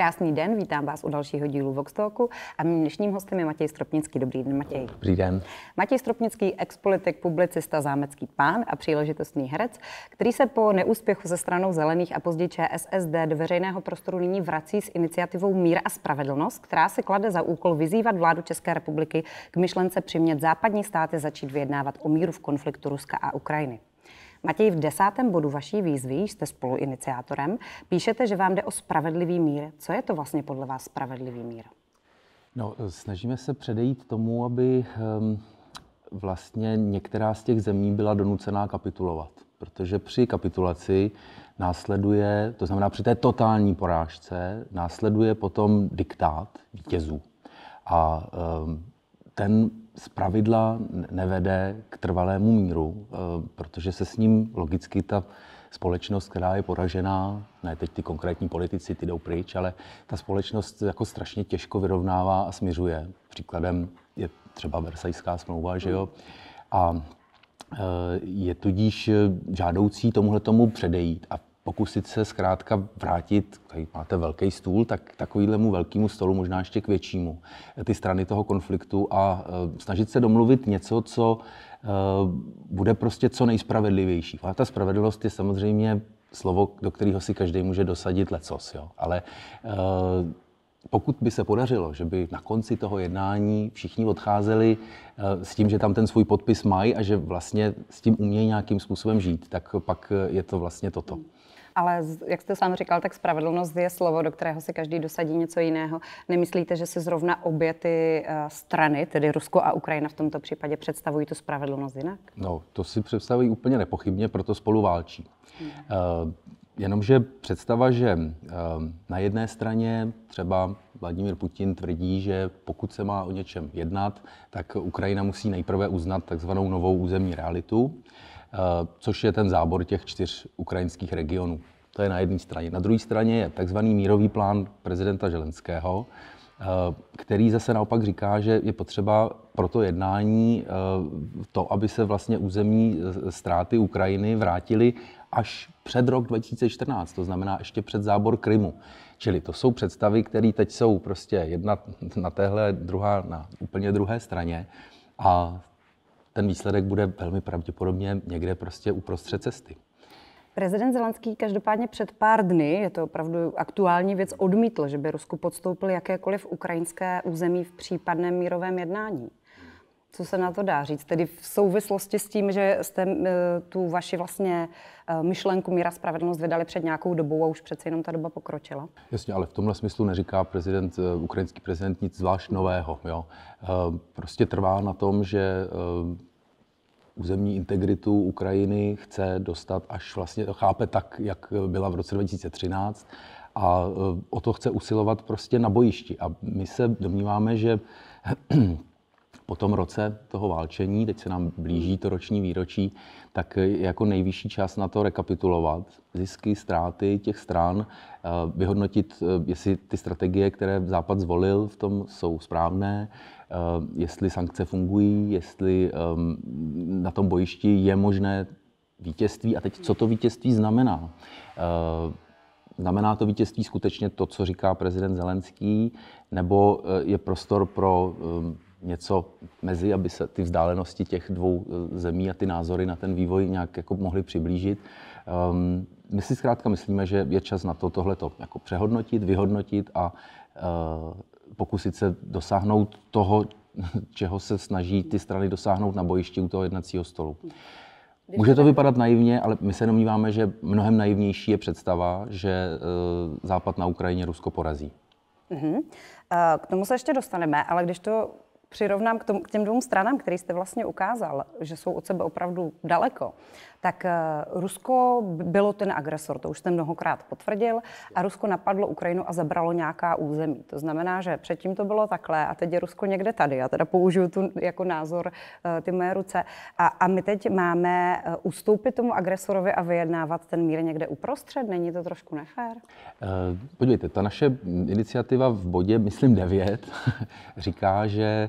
Krásný den, vítám vás u dalšího dílu Vox Talku a mým dnešním hostem je Matěj Stropnický. Dobrý den, Matěj. Dobrý den. Matěj Stropnický, expolitik, publicista, zámecký pán a příležitostný herec, který se po neúspěchu ze stranou Zelených a později ČSSD do veřejného prostoru nyní vrací s iniciativou Mír a spravedlnost, která se klade za úkol vyzývat vládu České republiky k myšlence přimět západní státy začít vyjednávat o míru v konfliktu Ruska a Ukrajiny. Matěj, v desátém bodu vaší výzvy, jste spoluiniciátorem, píšete, že vám jde o spravedlivý mír. Co je to vlastně podle vás spravedlivý mír? No, snažíme se předejít tomu, aby ehm, vlastně některá z těch zemí byla donucená kapitulovat. Protože při kapitulaci následuje, to znamená při té totální porážce, následuje potom diktát vítězů. A ehm, ten z pravidla nevede k trvalému míru, eh, protože se s ním logicky ta společnost, která je poražená, ne teď ty konkrétní politici, ty jdou pryč, ale ta společnost jako strašně těžko vyrovnává a směřuje. Příkladem je třeba Versajská smlouva, že jo? A eh, je tudíž eh, žádoucí tomuhle tomu předejít. A pokusit se zkrátka vrátit, tady máte velký stůl, tak takovýhlemu velkému stolu, možná ještě k většímu, ty strany toho konfliktu a e, snažit se domluvit něco, co e, bude prostě co nejspravedlivější. A ta spravedlnost je samozřejmě slovo, do kterého si každý může dosadit lecos, jo. ale e, pokud by se podařilo, že by na konci toho jednání všichni odcházeli s tím, že tam ten svůj podpis mají a že vlastně s tím umějí nějakým způsobem žít, tak pak je to vlastně toto ale jak jste sám říkal, tak spravedlnost je slovo, do kterého si každý dosadí něco jiného. Nemyslíte, že si zrovna obě ty eh, strany, tedy Rusko a Ukrajina v tomto případě, představují tu spravedlnost jinak? No, to si představují úplně nepochybně, proto spolu válčí. Hmm. Uh, Jenomže představa, že eh, na jedné straně třeba Vladimír Putin tvrdí, že pokud se má o něčem jednat, tak Ukrajina musí nejprve uznat takzvanou novou územní realitu. Eh, což je ten zábor těch čtyř ukrajinských regionů. To je na jedné straně. Na druhé straně je takzvaný mírový plán prezidenta Želenského, eh, který zase naopak říká, že je potřeba pro to jednání eh, to, aby se vlastně územní ztráty Ukrajiny vrátily až před rok 2014, to znamená ještě před zábor Krymu. Čili to jsou představy, které teď jsou prostě jedna na téhle, druhá na úplně druhé straně. A ten výsledek bude velmi pravděpodobně někde prostě uprostřed cesty. Prezident Zelenský každopádně před pár dny, je to opravdu aktuální věc, odmítl, že by Rusku podstoupil jakékoliv ukrajinské území v případném mírovém jednání. Co se na to dá říct? Tedy v souvislosti s tím, že jste eh, tu vaši vlastně eh, myšlenku míra spravedlnost vydali před nějakou dobou a už přece jenom ta doba pokročila? Jasně, ale v tomhle smyslu neříká prezident, eh, ukrajinský prezident nic zvlášť nového. Jo. Prostě trvá na tom, že územní integritu Ukrajiny chce dostat až vlastně, chápe tak, jak byla v roce 2013 a o to chce usilovat prostě na bojišti. A my se domníváme, že po tom roce toho válčení, teď se nám blíží to roční výročí, tak je jako nejvyšší čas na to rekapitulovat zisky, ztráty těch stran, eh, vyhodnotit, eh, jestli ty strategie, které Západ zvolil, v tom jsou správné, eh, jestli sankce fungují, jestli ehm, na tom bojišti je možné vítězství. A teď, co to vítězství znamená? Znamená to vítězství skutečně to, co říká prezident Zelenský, nebo je prostor pro ehm, něco mezi, aby se ty vzdálenosti těch dvou eh, zemí a ty názory na ten vývoj nějak jako mohly přiblížit. Um, my si zkrátka myslíme, že je čas na to tohleto jako přehodnotit, vyhodnotit a uh, pokusit se dosáhnout toho, čeho se snaží ty strany dosáhnout na bojišti u toho jednacího stolu. Může to vypadat naivně, ale my se domníváme, že mnohem naivnější je představa, že uh, Západ na Ukrajině Rusko porazí. Uh-huh. Uh, K tomu se ještě dostaneme, ale když to přirovnám k, tomu, k těm dvou stranám, které jste vlastně ukázal, že jsou od sebe opravdu daleko, tak eh, Rusko bylo ten agresor, to už jste mnohokrát potvrdil, a Rusko napadlo Ukrajinu a zabralo nějaká území. To znamená, že předtím to bylo takhle a teď je Rusko někde tady. Já teda použiju tu jako názor eh, ty moje ruce. A, a my teď máme eh, ustoupit tomu agresorovi a vyjednávat ten mír někde uprostřed? Není to trošku nefér? podívejte, ta naše iniciativa v bodě, myslím 9, říká, že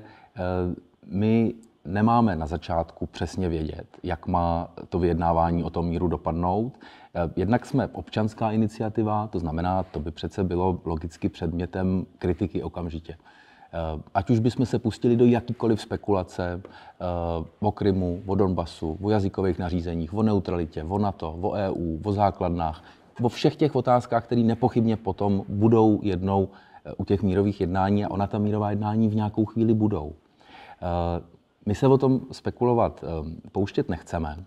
my nemáme na začátku přesně vědět, jak má to vyjednávání o tom míru dopadnout. Eh, jednak jsme občanská iniciativa, to znamená, to by přece bylo logicky předmětem kritiky okamžitě. Eh, ať už bychom se pustili do jakýkoliv spekulace eh, o Krymu, o Donbasu, o jazykových nařízeních, o neutralitě, o NATO, o EU, o základnách, o všech těch otázkách, které nepochybně potom budou jednou u těch mírových jednání a ona ta mírová jednání v nějakou chvíli budou. My se o tom spekulovat eh, pouštět nechceme,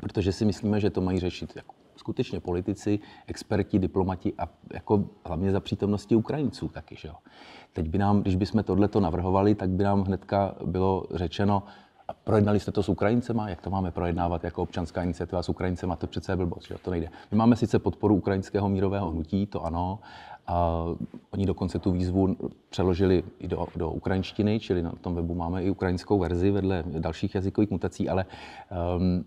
protože si myslíme, že to mají řešit jako skutečně politici, experti, diplomati a jako hlavně za přítomnosti Ukrajinců taky. Že jo? Teď by nám, když bychom to navrhovali, tak by nám hnedka bylo řečeno, a projednali jste to s Ukrajincema, jak to máme projednávat jako občanská iniciativa s Ukrajincema, to přece je blbost, že jo? to nejde. My máme sice podporu ukrajinského mírového hnutí, to ano, a oni dokonce tu výzvu přeložili i do, do ukrajinštiny, čili na tom webu máme i ukrajinskou verzi vedle dalších jazykových mutací, ale um,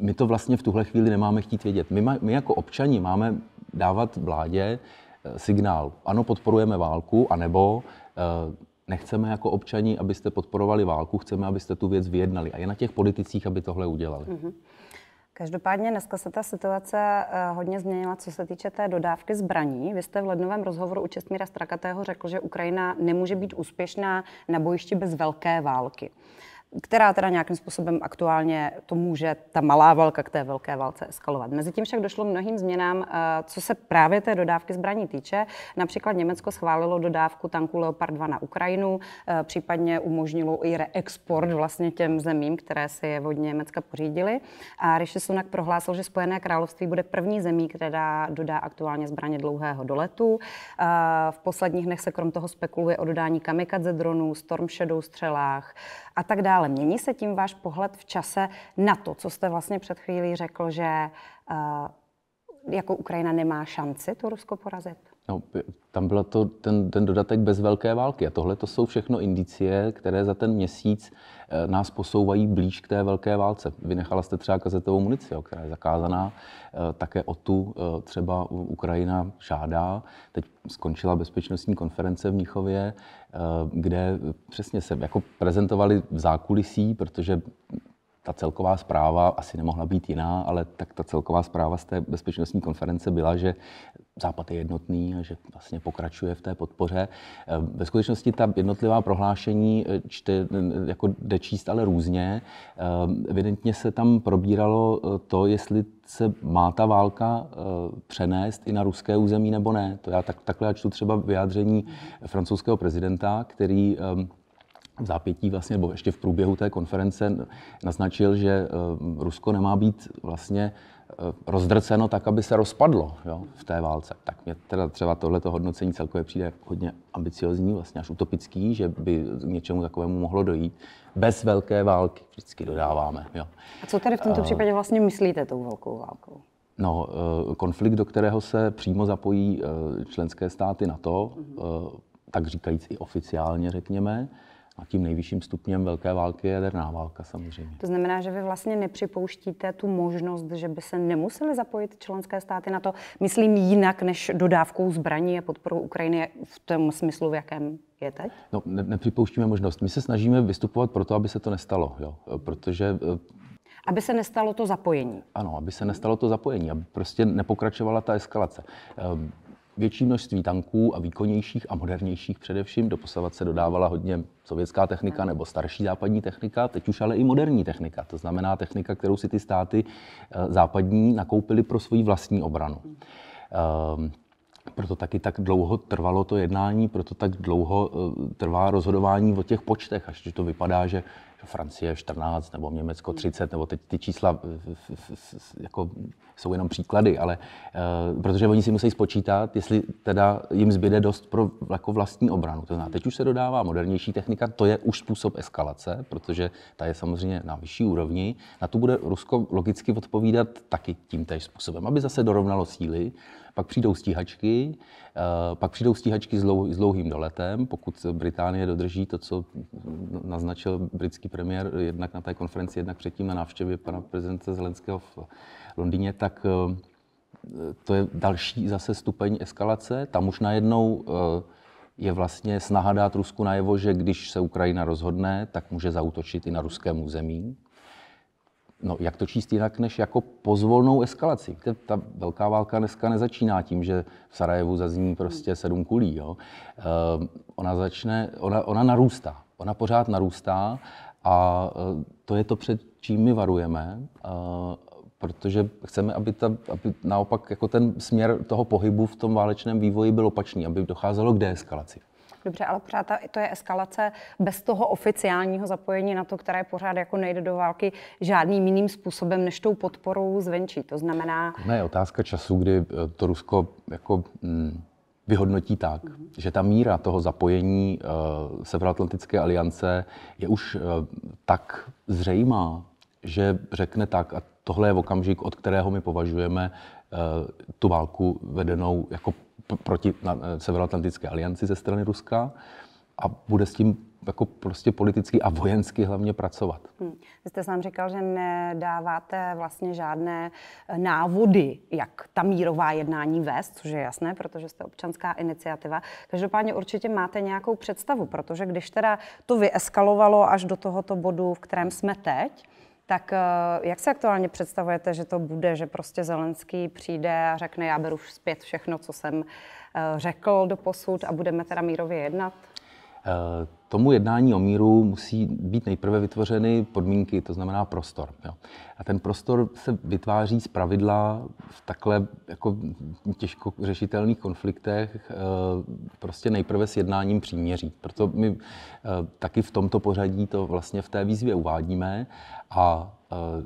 my to vlastně v tuhle chvíli nemáme chtít vědět. My, ma, my jako občani máme dávat vládě eh, signál, ano, podporujeme válku, anebo uh, nechceme jako občani, abyste podporovali válku, chceme, abyste tu věc vyjednali. A je na těch politicích, aby tohle udělali. Mm-hmm. Každopádně dneska se ta situace eh, hodně změnila, co se týče té dodávky zbraní. Vy jste v lednovém rozhovoru u Čestmíra Strakatého řekl, že Ukrajina nemůže být úspěšná na bojišti bez velké války která teda nějakým způsobem aktuálně to může ta malá válka k té velké válce eskalovat. Mezitím však došlo mnohým změnám, eh, co se právě té dodávky zbraní týče. Například Německo schválilo dodávku tanku Leopard 2 na Ukrajinu, eh, případně umožnilo i reexport vlastně těm zemím, které si je od Německa pořídili. A Rishi Sunak prohlásil, že Spojené království bude první zemí, která dodá aktuálně zbraně dlouhého doletu. Eh, v posledních dnech se krom toho spekuluje o dodání kamikadze dronů, Storm Shadow střelách a tak dále. Ale Mění se tím váš pohled v čase na to, co jste vlastně před chvílí řekl, že uh, jako Ukrajina nemá šanci to Rusko porazit? No, tam byl to ten, ten dodatek bez velké války. A tohle to jsou všechno indicie, které za ten měsíc eh, nás posouvají blíž k té velké válce. Vynechala jste třeba kazetovou munici, jo, která je zakázaná. Eh, také o tu eh, třeba Ukrajina žádá. Teď skončila bezpečnostní konference v Mnichově, kde přesně se jako prezentovali v zákulisí, protože ta celková zpráva asi nemohla být jiná, ale tak ta celková zpráva z té bezpečnostní konference byla, že Západ je jednotný a že vlastně pokračuje v té podpoře. Eh, ve skutečnosti ta jednotlivá prohlášení eh, čte, jako jde číst ale různě. Eh, evidentně se tam probíralo to, jestli se má ta válka přenést i na ruské území nebo ne. To já tak, takhle já čtu třeba vyjádření francouzského prezidenta, který v zápětí vlastně, nebo ještě v průběhu té konference naznačil, že Rusko nemá být vlastně Eh, rozdrceno tak, aby se rozpadlo jo, v té válce. Tak mě teda třeba tohleto hodnocení celkově přijde hodně ambiciozní, vlastně až utopický, že by k něčemu takovému mohlo dojít. Bez velké války vždycky dodáváme. Jo. A co tedy v tomto uh, případě vlastně myslíte tou velkou válkou? No, uh, konflikt, do kterého se přímo zapojí uh, členské státy na to, uh, mhm. tak říkajíc i oficiálně řekněme, uh, a tím nejvyšším stupněm velké války je jaderná válka samozřejmě. To znamená, že vy vlastně nepřipouštíte tu možnost, že by se nemuseli zapojit členské státy na to, myslím jinak než dodávkou zbraní a podporou Ukrajiny v tom smyslu, v jakém je teď? No, ne- nepřipouštíme možnost. My se snažíme vystupovat proto, aby se to nestalo, jo? protože eh, aby se nestalo to zapojení. Ano, aby se nestalo to zapojení, aby prostě nepokračovala ta eskalace. Ehm, větší množství tanků a výkonnějších a modernějších především. Do se dodávala hodně sovětská technika nebo starší západní technika, teď už ale i moderní technika. To znamená technika, kterou si ty státy eh, západní nakoupily pro svoji vlastní obranu. Ehm, proto taky tak dlouho trvalo to jednání, proto tak dlouho eh, trvá rozhodování o těch počtech, až to vypadá, že Francie 14 nebo Německo 30, nebo teď ty čísla eh, jako jsou jenom příklady, ale e, protože oni si musí spočítat, jestli teda jim zbyde dost pro jako vlastní obranu. To znamená, teď už se dodává modernější technika, to je už způsob eskalace, protože ta je samozřejmě na vyšší úrovni. Na to bude Rusko logicky odpovídat taky tím též způsobem, aby zase dorovnalo síly. Pak přijdou stíhačky, e, pak přijdou stíhačky s, s dlouhým doletem, pokud Británie dodrží to, co naznačil britský premiér jednak na té konferenci, jednak předtím na návštěvě pana prezidenta Zelenského v Londýně, tak eh, to je další zase stupeň eskalace. Tam už najednou eh, je vlastně snaha dát Rusku najevo, že když se Ukrajina rozhodne, tak může zautočit i na ruském území. No, jak to číst jinak než jako pozvolnou eskalaci? Víte, ta velká válka dneska nezačíná tím, že v Sarajevu zazní prostě sedm kulí. Jo? Eh, ona začne, ona, ona narůstá. Ona pořád narůstá a to je to, před čím my varujeme protože chceme, aby, ta, aby naopak jako ten směr toho pohybu v tom válečném vývoji byl opačný, aby docházelo k deeskalaci. Dobře, ale pořád ta, to je eskalace bez toho oficiálního zapojení na to, které pořád jako nejde do války žádným jiným způsobem než tou podporou zvenčí. To znamená... Ne, je otázka času, kdy eh, to Rusko jako mm, vyhodnotí tak, mm-hmm. že ta míra toho zapojení uh, Severoatlantické aliance je už uh, tak zřejmá, že řekne tak, a tohle je okamžik, od kterého my považujeme eh, tu válku vedenou jako proti eh, Severoatlantické alianci ze strany Ruska a bude s tím jako prostě politicky a vojensky hlavně pracovat. Hmm. Vy jste sám říkal, že nedáváte vlastně žádné eh, návody, jak ta mírová jednání vést, což je jasné, protože jste občanská iniciativa. Každopádně určitě máte nějakou představu, protože když teda to vyeskalovalo až do tohoto bodu, v kterém jsme teď, tak eh, jak si aktuálně představujete, že to bude, že prostě Zelenský přijde a řekne, já beru zpět všechno, co jsem eh, řekl do posud a budeme teda mírově jednat? Eh, tomu jednání o míru musí být nejprve vytvořeny podmínky, to znamená prostor. Jo. A ten prostor se vytváří z pravidla v takhle jako těžko řešitelných konfliktech, eh, prostě nejprve s jednáním příměří. Proto my eh, taky v tomto pořadí to vlastně v té výzvě uvádíme a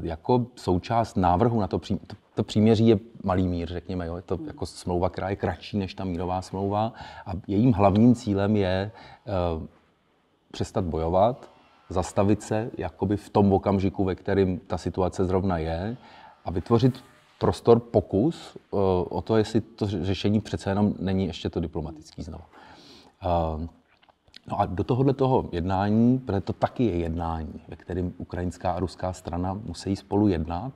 jako součást návrhu na to, pří, to to příměří je malý mír, řekněme. Jo? Je to jako smlouva, která je kratší než ta mírová smlouva a jejím hlavním cílem je uh, přestat bojovat, zastavit se jakoby v tom okamžiku, ve kterém ta situace zrovna je a vytvořit prostor pokus uh, o to, jestli to řešení přece jenom není ještě to diplomatický znovu. Uh, eh, No a do tohohle toho jednání, protože to taky je jednání, ve kterém ukrajinská a ruská strana musí spolu jednat,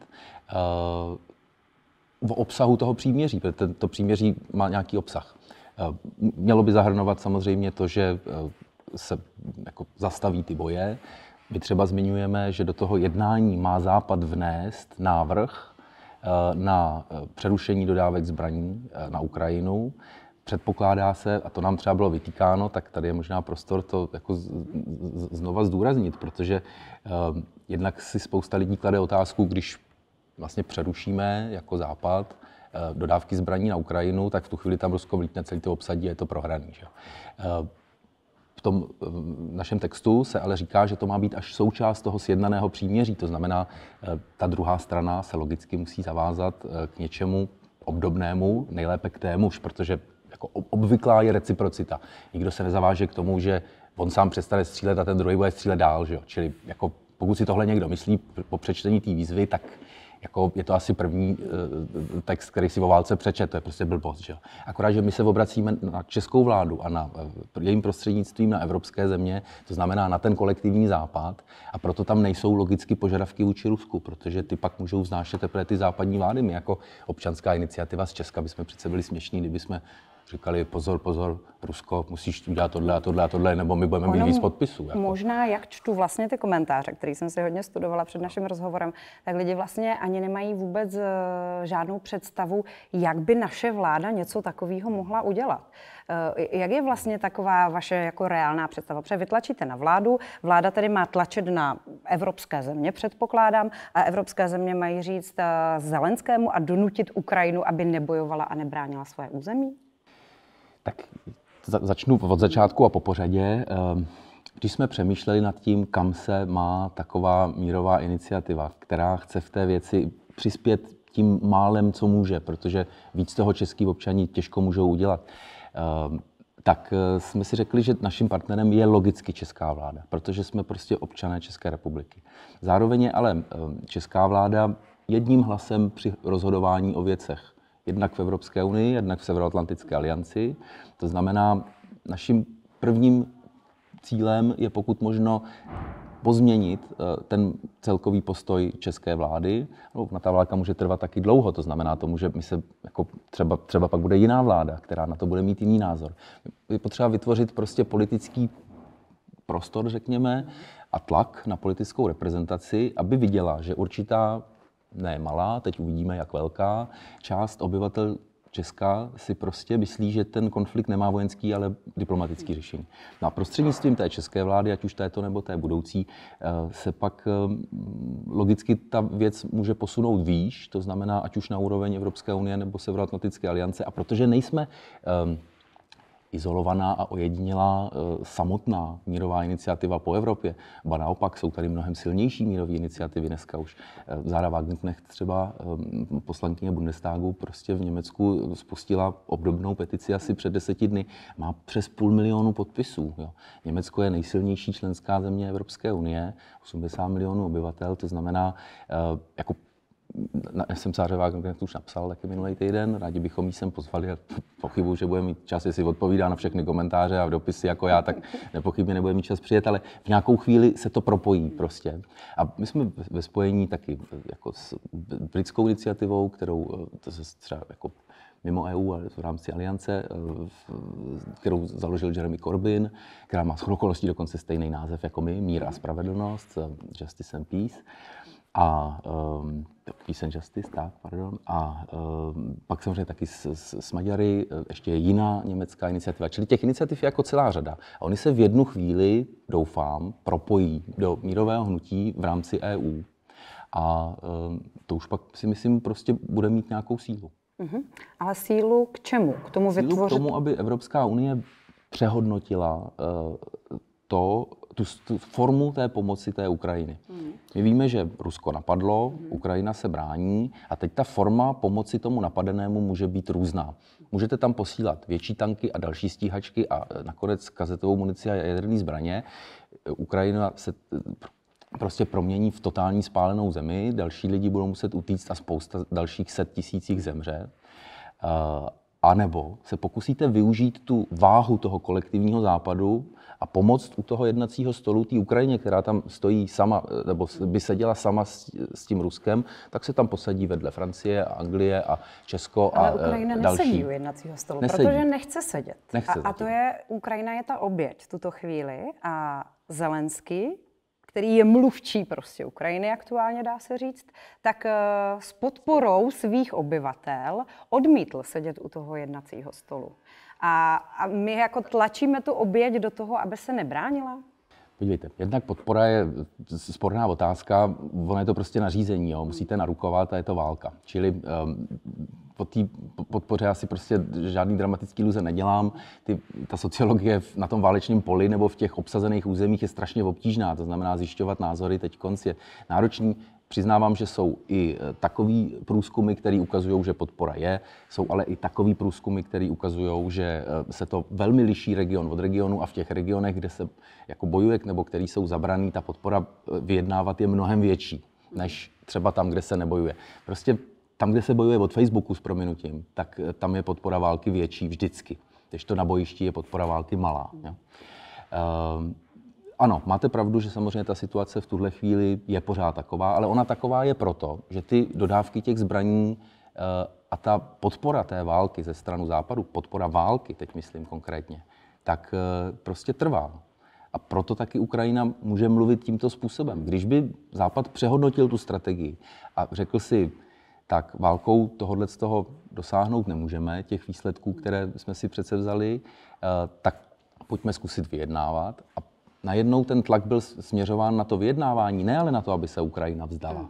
v obsahu toho příměří, protože to příměří má nějaký obsah. Eh, mělo by zahrnovat samozřejmě to, že eh, se jako zastaví ty boje. My třeba zmiňujeme, že do toho jednání má Západ vnést návrh eh, na přerušení dodávek zbraní na Ukrajinu. Předpokládá se, a to nám třeba bylo vytýkáno, tak tady je možná prostor to jako znova zdůraznit, protože jednak si spousta lidí klade otázku, když vlastně přerušíme jako Západ eh, dodávky zbraní na Ukrajinu, tak v tu chvíli tam Rusko vlítne, celý to obsadí a je to prohraný. Že? Eh, v tom v našem textu se ale říká, že to má být až součást toho sjednaného příměří. To znamená, eh, ta druhá strana se logicky musí zavázat k něčemu obdobnému, nejlépe k témuž, protože jako obvyklá je reciprocita. Nikdo se nezaváže k tomu, že on sám přestane střílet a ten druhý bude střílet dál. Že Čili jako pokud si tohle někdo myslí po přečtení té výzvy, tak jako je to asi první eh, text, který si o válce přečet, to je prostě blbost. Že? Akorát, že my se obracíme na českou vládu a na eh, jejím prostřednictvím na evropské země, to znamená na ten kolektivní západ, a proto tam nejsou logicky požadavky vůči Rusku, protože ty pak můžou vznášet teprve ty západní vlády. My jako občanská iniciativa z Česka bychom přece byli směšní, kdyby jsme říkali pozor, pozor, Rusko, musíš udělat tohle a tohle a tohle, nebo my budeme mít víc podpisů. Jako. Možná, jak čtu vlastně ty komentáře, který jsem si hodně studovala před naším rozhovorem, tak lidi vlastně ani nemají vůbec eh, žádnou představu, jak by naše vláda něco takového mohla udělat. Eh, jak je vlastně taková vaše jako reálná představa? Protože vytlačíte na vládu, vláda tedy má tlačit na evropské země, předpokládám, a evropské země mají říct eh, Zelenskému a donutit Ukrajinu, aby nebojovala a nebránila své území? Tak začnu od začátku a po pořadě. Ehm, když jsme přemýšleli nad tím, kam se má taková mírová iniciativa, která chce v té věci přispět tím málem, co může, protože víc toho český občaní těžko můžou udělat, ehm, tak eh, jsme si řekli, že naším partnerem je logicky česká vláda, protože jsme prostě občané České republiky. Zároveň je ale ehm, česká vláda jedním hlasem při rozhodování o věcech jednak v Evropské unii, jednak v Severoatlantické alianci. To znamená, naším prvním cílem je pokud možno pozměnit eh, ten celkový postoj české vlády. No, ta válka může trvat taky dlouho, to znamená tomu, že my se jako třeba, třeba pak bude jiná vláda, která na to bude mít jiný názor. Je potřeba vytvořit prostě politický prostor, řekněme, a tlak na politickou reprezentaci, aby viděla, že určitá ne malá, teď uvidíme, jak velká, část obyvatel Česká si prostě myslí, že ten konflikt nemá vojenský, ale diplomatický řešení. No a prostřednictvím té české vlády, ať už této nebo té budoucí, eh, se pak eh, logicky ta věc může posunout výš, to znamená ať už na úroveň Evropské unie nebo Severoatlantické aliance. A protože nejsme eh, izolovaná a ojedinělá eh, samotná mírová iniciativa po Evropě. Ba naopak, jsou tady mnohem silnější mírové iniciativy dneska už. Eh, Zára Wagenknecht třeba, eh, poslankyně Bundestagu, prostě v Německu spustila obdobnou petici asi před deseti dny. Má přes půl milionu podpisů. Jo. Německo je nejsilnější členská země Evropské unie, 80 milionů obyvatel, to znamená, jako na SMSáře Wagner, jak to už napsal taky minulý týden, rádi bychom ji sem pozvali a že bude mít čas, jestli odpovídá na všechny komentáře a dopisy jako já, tak nepochybně nebude mít čas přijet, ale v nějakou chvíli se to propojí prostě. A my jsme ve spojení taky jako s britskou iniciativou, kterou eh, to se třeba jako mimo EU, ale v rámci aliance, eh, kterou založil Jeremy Corbyn, která má s okolností dokonce stejný název jako my, Míra a spravedlnost, eh, Justice and Peace a um, Peace and Justice, tak, pardon. A um, pak samozřejmě taky s, s, s Maďary, e, ještě jiná německá iniciativa. Čili těch iniciativ je jako celá řada. A oni se v jednu chvíli, doufám, propojí do mírového hnutí v rámci EU. A um, to už pak si myslím prostě bude mít nějakou sílu. Mm-hmm. Ale sílu k čemu? K tomu sílu vytvořit? K tomu, aby Evropská unie přehodnotila uh, to, tu, tu formu té pomoci té Ukrajiny. My víme, že Rusko napadlo, Ukrajina se brání a teď ta forma pomoci tomu napadenému může být různá. Můžete tam posílat větší tanky a další stíhačky a eh, nakonec kazetovou munici a jaderné zbraně. Ukrajina se eh, prostě promění v totální spálenou zemi, další lidi budou muset utíct a spousta dalších set tisících zemře. Eh, anebo se pokusíte využít tu váhu toho kolektivního západu a pomoct u toho jednacího stolu té Ukrajině, která tam stojí sama, nebo by seděla sama s, s tím Ruskem, tak se tam posadí vedle Francie, Anglie a Česko Ale a eh, Ukrajina další. nesedí u jednacího stolu, nesedí. protože nechce sedět. Nechce a, a to je, Ukrajina je ta oběť tuto chvíli a Zelenský který je mluvčí prostě Ukrajiny aktuálně, dá se říct, tak eh, s podporou svých obyvatel odmítl sedět u toho jednacího stolu. A, a my jako tlačíme tu oběť do toho, aby se nebránila? Podívejte, jednak podpora je sporná otázka, ono je to prostě nařízení, jo. musíte narukovat a je to válka. Čili um, po té podpoře asi prostě žádný dramatický iluze nedělám. Ty, ta sociologie na tom válečném poli nebo v těch obsazených územích je strašně obtížná, to znamená zjišťovat názory teď konc je náročný. Přiznávám, že jsou i e, takový průzkumy, které ukazují, že podpora je, jsou ale i takový průzkumy, které ukazují, že e, se to velmi liší region od regionu a v těch regionech, kde se jako bojuje nebo který jsou zabraný, ta podpora e, vyjednávat je mnohem větší než třeba tam, kde se nebojuje. Prostě tam, kde se bojuje od Facebooku s prominutím, tak eh, tam je podpora války větší vždycky. Když to na bojišti je podpora války malá. Jo? Uh, ano, máte pravdu, že samozřejmě ta situace v tuhle chvíli je pořád taková, ale ona taková je proto, že ty dodávky těch zbraní eh, a ta podpora té války ze stranu západu, podpora války, teď myslím konkrétně, tak eh, prostě trvá. A proto taky Ukrajina může mluvit tímto způsobem. Když by Západ přehodnotil tu strategii a řekl si, tak válkou tohohle z toho dosáhnout nemůžeme, těch výsledků, které jsme si přece vzali, eh, tak pojďme zkusit vyjednávat. A najednou ten tlak byl směřován na to vyjednávání, ne ale na to, aby se Ukrajina vzdala, hmm.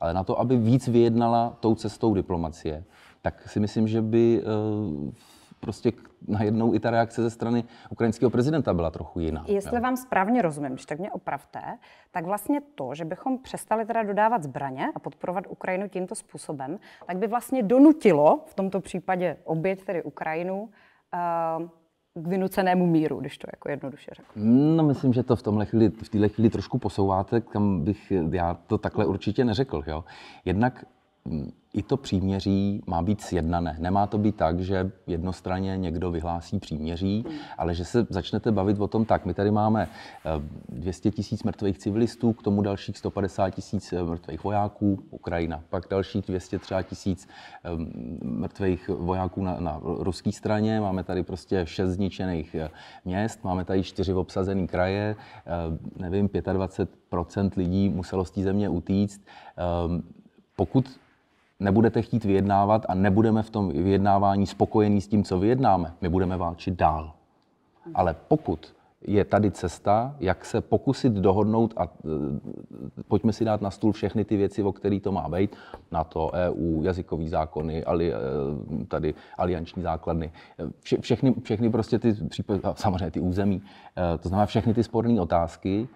ale na to, aby víc vyjednala tou cestou diplomacie. Tak si myslím, že by v eh, prostě najednou i ta reakce ze strany ukrajinského prezidenta byla trochu jiná. Jestli jo. vám správně rozumím, když tak mě opravte, tak vlastně to, že bychom přestali teda dodávat zbraně a podporovat Ukrajinu tímto způsobem, tak by vlastně donutilo v tomto případě oběť, tedy Ukrajinu, uh, k vynucenému míru, když to jako jednoduše řeknu. No, myslím, že to v tomhle chvíli, v téhle chvíli trošku posouváte, kam bych já to takhle určitě neřekl. Jo? Jednak i to příměří má být sjednané. Nemá to být tak, že jednostranně někdo vyhlásí příměří, hmm. ale že se začnete bavit o tom tak. My tady máme 200 eh, tisíc mrtvých civilistů, k tomu dalších 150 tisíc eh, mrtvých vojáků, Ukrajina, pak dalších 200 třeba tisíc eh, mrtvých vojáků na, na ruské straně, máme tady prostě šest zničených měst, máme tady čtyři obsazené kraje, nevím, 25 lidí muselo z té země utíct. Pokud nebudete chtít vyjednávat a nebudeme v tom vyjednávání spokojení s tím, co vyjednáme, my budeme válčit dál. Ale pokud je tady cesta, jak se pokusit dohodnout a e, pojďme si dát na stůl všechny ty věci, o který to má být, na to EU, jazykový zákony, ali, e, tady alianční základny, vše, všechny, všechny prostě ty, samozřejmě ty území, e, to znamená všechny ty sporné otázky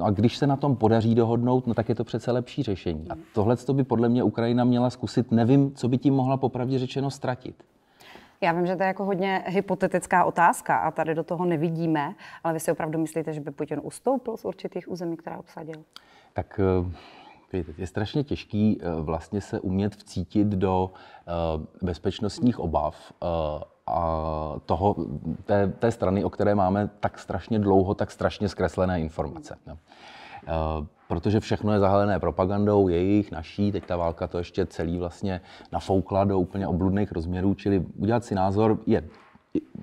No a když se na tom podaří dohodnout, no tak je to přece lepší řešení. A tohle by podle mě Ukrajina měla zkusit. Nevím, co by tím mohla popravdě řečeno ztratit. Já vím, že to je jako hodně hypotetická otázka a tady do toho nevidíme, ale vy si opravdu myslíte, že by Putin ustoupil z určitých území, která obsadil? Tak eh, je strašně těžký eh, vlastně se umět vcítit do eh, bezpečnostních obav a toho, té, té strany, o které máme tak strašně dlouho, tak strašně zkreslené informace. No. Protože všechno je zahalené propagandou jejich, naší, teď ta válka to ještě celý vlastně nafoukla do úplně obludných rozměrů, čili udělat si názor je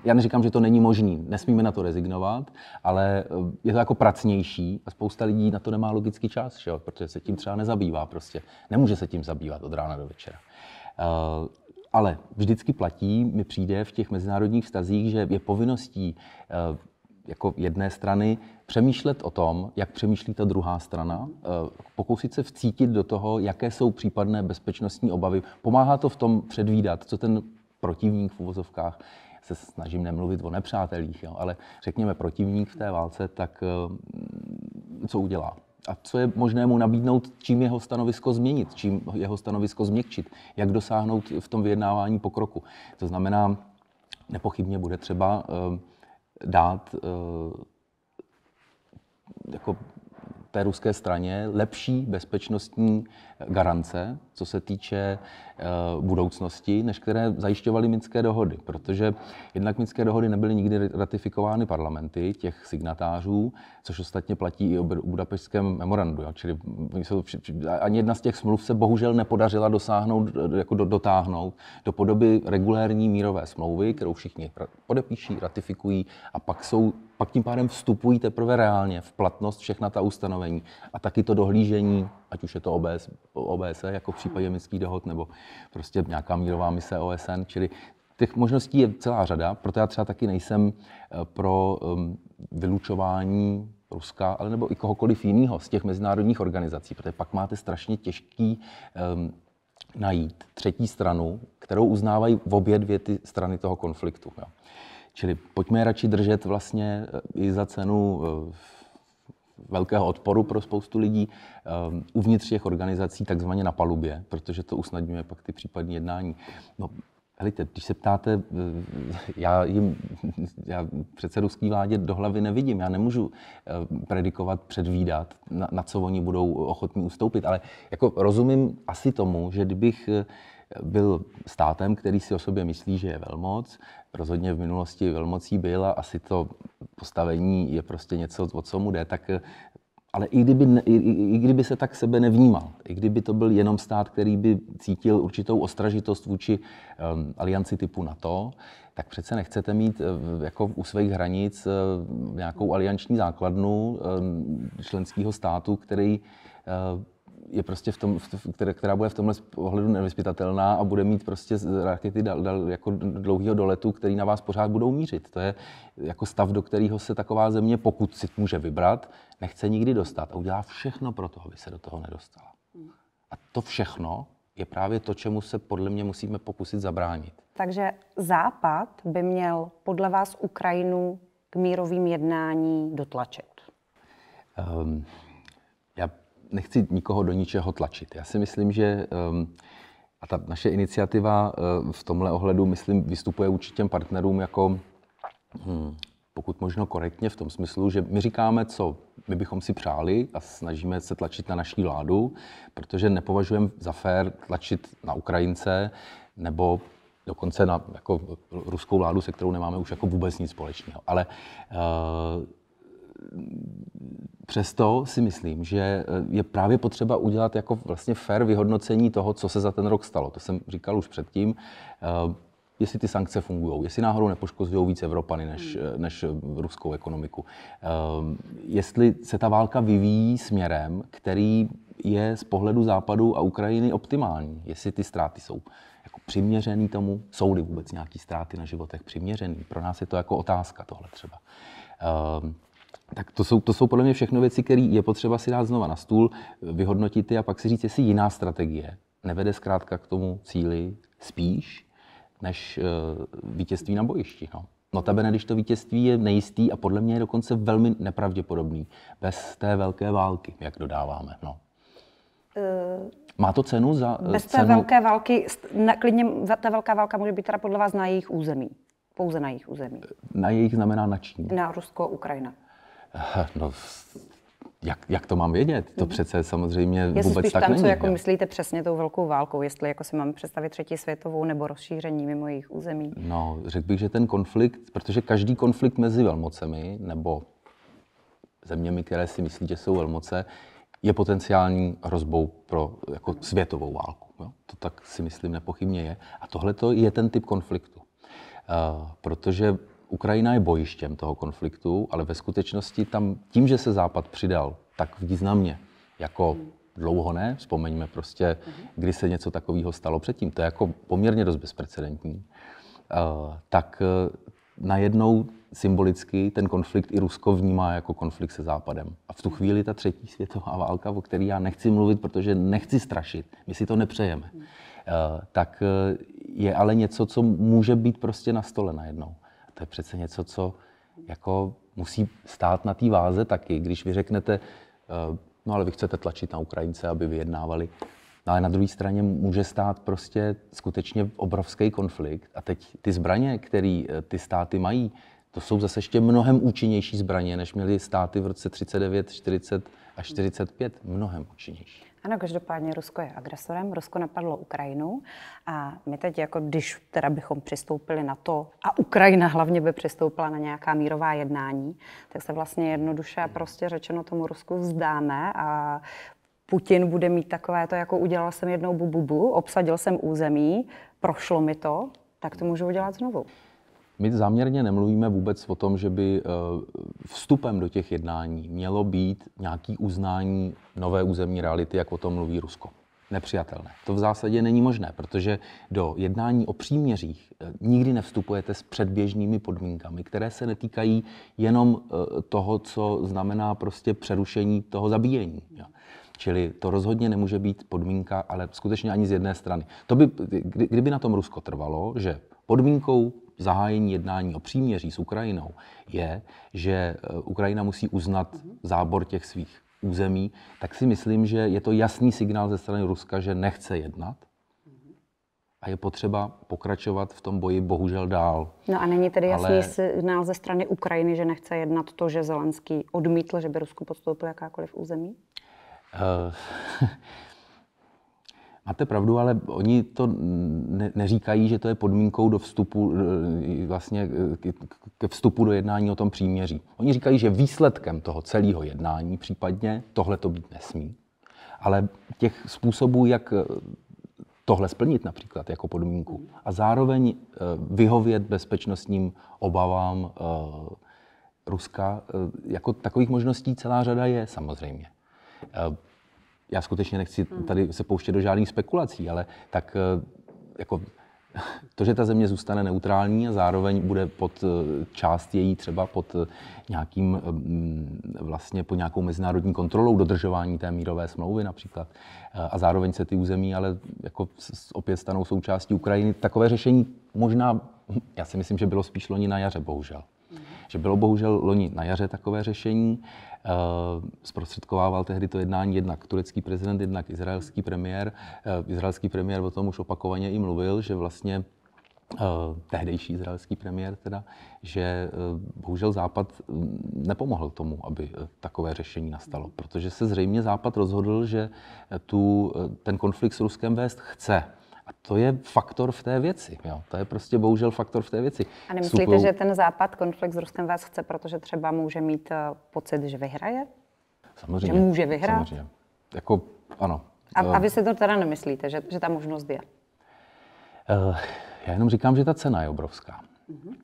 já neříkám, že to není možný, nesmíme na to rezignovat, ale eh, je to jako pracnější a spousta lidí na to nemá logický čas, že jo? protože se tím třeba nezabývá prostě. Nemůže se tím zabývat od rána do večera. Eh, ale vždycky platí, mi přijde v těch mezinárodních vztazích, že je povinností eh, jako jedné strany přemýšlet o tom, jak přemýšlí ta druhá strana, eh, pokusit se vcítit do toho, jaké jsou případné bezpečnostní obavy. Pomáhá to v tom předvídat, co ten protivník v uvozovkách se snažím nemluvit o nepřátelích, jo, ale řekněme protivník v té válce, tak eh, co udělá? a co je možné mu nabídnout, čím jeho stanovisko změnit, čím jeho stanovisko změkčit, jak dosáhnout v tom vyjednávání pokroku. To znamená, nepochybně bude třeba eh, dát eh, jako té ruské straně lepší bezpečnostní garance, co se týče eh, budoucnosti, než které zajišťovaly minské dohody, protože jednak minské dohody nebyly nikdy ratifikovány parlamenty těch signatářů, což ostatně platí i o budapešském memorandu. Čili ani jedna z těch smluv se bohužel nepodařila dosáhnout, eh, jako dotáhnout do podoby regulérní mírové smlouvy, kterou všichni podepíší, ratifikují a pak jsou pak tím pádem vstupují teprve reálně v platnost všechna ta ustanovení a taky to dohlížení, ať už je to OBS, OBS e jako případě minských dohod nebo prostě nějaká mírová mise OSN, čili těch možností je celá řada, proto já třeba taky nejsem eh, pro ehm, vylučování Ruska, ale nebo i kohokoliv jiného z těch mezinárodních organizací, protože pak máte strašně těžký um, najít třetí stranu, kterou uznávají v obě dvě ty strany toho konfliktu. Jo. Čili pojďme radši držet vlastně eh, i za cenu uh, velkého odporu pro spoustu lidí um, uvnitř těch organizací, takzvaně na palubě, protože to usnadňuje pak ty případní jednání. No, Helejte, když se ptáte, ehm, já jim, já přece ruský vládě do hlavy nevidím, já nemůžu ehm, predikovat, předvídat, na, na co oni budou ochotní ustoupit, ale jako rozumím asi tomu, že kdybych byl státem, který si o sobě myslí, že je velmoc, rozhodně v minulosti velmocí byl a asi to postavení je prostě něco, o co mu jde, tak eh, ale i kdyby, ne, i, i, i kdyby se tak sebe nevnímal, i kdyby to byl jenom stát, který by cítil určitou ostražitost vůči um, alianci typu NATO, tak přece nechcete mít uh, jako u svých hranic uh, nějakou alianční základnu um, členského státu, který uh, je prostě v tom, v, která, která bude v tomhle ohledu nevyspytatelná a bude mít prostě rakety dal, dal, jako dlouhého doletu, který na vás pořád budou mířit. To je jako stav, do kterého se taková země, pokud si může vybrat, nechce nikdy dostat a udělá všechno pro to, aby se do toho nedostala. A to všechno je právě to, čemu se podle mě musíme pokusit zabránit. Takže Západ by měl podle vás Ukrajinu k mírovým jednání dotlačit? Um, nechci nikoho do ničeho tlačit. Já si myslím, že ehm, a ta naše iniciativa eh, v tomhle ohledu, myslím, vystupuje určitě těm partnerům jako hmm, pokud možno korektně v tom smyslu, že my říkáme, co my bychom si přáli a snažíme se tlačit na naší vládu, protože nepovažujeme za fér tlačit na Ukrajince nebo dokonce na jako ruskou vládu, se kterou nemáme už jako vůbec nic společného. Ale uh, přesto si myslím, že eh, je právě potřeba udělat jako vlastně fair vyhodnocení toho, co se za ten rok stalo. To jsem říkal už předtím eh, jestli ty sankce fungují, jestli náhodou nepoškozují víc Evropany než, hmm. eh, než ruskou ekonomiku, jestli se ta válka vyvíjí směrem, který je z pohledu Západu a Ukrajiny optimální, jestli ty ztráty jsou jako přiměřený tomu, jsou-li vůbec nějaké ztráty na životech přiměřený. Pro nás je to jako otázka tohle třeba. Tak to jsou, to jsou podle mě všechno věci, které je potřeba si dát znova na stůl, vyhodnotit je a pak si říct, jestli jiná strategie nevede zkrátka k tomu cíli spíš než eh, vítězství na bojišti. No. Notabene, když to vítězství je nejistý a podle mě je dokonce velmi nepravděpodobný, bez té velké války, jak dodáváme. No. Uh, Má to cenu za eh, Bez té cenu... velké války, na, klidně ta velká válka může být teda podle vás na jejich území. Pouze na jejich území. Na jejich znamená na Čín. Na Rusko, Ukrajina. No, jak, jak to mám vědět? To mhm. přece samozřejmě Já vůbec spíš tak tam, není. co jako myslíte přesně tou velkou válkou, jestli jako si mám představit třetí světovou nebo rozšíření mimo jejich území. No, řekl bych, že ten konflikt, protože každý konflikt mezi velmocemi nebo zeměmi, které si myslí, že jsou velmoce, je potenciální hrozbou pro jako světovou válku. Jo? To tak si myslím nepochybně je. A tohle je ten typ konfliktu. Uh, protože Ukrajina je bojištěm toho konfliktu, ale ve skutečnosti tam tím, že se Západ přidal tak významně, jako dlouho ne, vzpomeňme prostě, kdy se něco takového stalo předtím, to je jako poměrně dost bezprecedentní, eh, tak eh, najednou symbolicky ten konflikt i Rusko vnímá jako konflikt se Západem. A v tu chvíli ta třetí světová válka, o které já nechci mluvit, protože nechci strašit, my si to nepřejeme, eh, tak je ale něco, co může být prostě na stole najednou to je přece něco, co jako musí stát na té váze taky. Když vy řeknete, eh, no ale vy chcete tlačit na Ukrajince, aby vyjednávali, No ale na druhé straně může stát prostě skutečně obrovský konflikt. A teď ty zbraně, které eh, ty státy mají, to jsou zase ještě mnohem účinnější zbraně, než měly státy v roce 39, 40 a 45. Mnohem účinnější. Ano, každopádně Rusko je agresorem, Rusko napadlo Ukrajinu a my teď, jako když teda bychom přistoupili na to a Ukrajina hlavně by přistoupila na nějaká mírová jednání, tak se vlastně jednoduše a prostě řečeno tomu Rusku vzdáme a Putin bude mít takové to, jako udělal jsem jednou bububu, obsadil jsem území, prošlo mi to, tak to můžu udělat znovu. My záměrně nemluvíme vůbec o tom, že by eh, vstupem do těch jednání mělo být nějaký uznání nové územní reality, jak o tom mluví Rusko. Nepřijatelné. To v zásadě není možné, protože do jednání o příměřích eh, nikdy nevstupujete s předběžnými podmínkami, které se netýkají jenom eh, toho, co znamená prostě přerušení toho zabíjení. Čili to rozhodně nemůže být podmínka, ale skutečně ani z jedné strany. To by, kdyby na tom Rusko trvalo, že podmínkou zahájení jednání o příměří s Ukrajinou je, že eh, Ukrajina musí uznat zábor těch svých území, tak si myslím, že je to jasný signál ze strany Ruska, že nechce jednat a je potřeba pokračovat v tom boji bohužel dál. No a není tedy jasný Ale... signál ze strany Ukrajiny, že nechce jednat to, že Zelenský odmítl, že by Rusku podstoupil jakákoliv území? Uh, Máte pravdu, ale oni to ne- neříkají, že to je podmínkou do vstupu, e, vlastně e, ke vstupu do jednání o tom příměří. Oni říkají, že výsledkem toho celého jednání případně tohle to být nesmí. Ale těch způsobů, jak e, tohle splnit například jako podmínku a zároveň vyhovět bezpečnostním obavám Ruska, jako takových možností celá řada je samozřejmě já skutečně nechci tady se pouštět do žádných spekulací, ale tak eh, jako to, že ta země zůstane neutrální a zároveň bude pod eh, část její třeba pod eh, nějakým mm, vlastně pod nějakou mezinárodní kontrolou dodržování té mírové smlouvy například a zároveň se ty území ale jako opět stanou součástí Ukrajiny, takové řešení možná, já si myslím, že bylo spíš loni na jaře, bohužel. Mhm. Že bylo bohužel loni na jaře takové řešení, Eh, zprostředkovával tehdy to jednání jednak turecký prezident, jednak izraelský premiér. Eh, izraelský premiér o tom už opakovaně i mluvil, že vlastně eh, tehdejší izraelský premiér teda, že bohužel Západ mm, nepomohl tomu, aby takové řešení nastalo, protože se zřejmě Západ rozhodl, že tu, ten konflikt s Ruskem vést chce. A to je faktor v té věci. Jo. To je prostě bohužel faktor v té věci. A nemyslíte, Suplou... že ten západ konflikt s Ruskem vás chce, protože třeba může mít eh, pocit, že vyhraje? Samozřejmě. Že může vyhrát? Samozřejmě. Jako, ano. A, eh, a vy si to teda nemyslíte, že, že ta možnost je? Eh, já jenom říkám, že ta cena je obrovská. Uh-huh.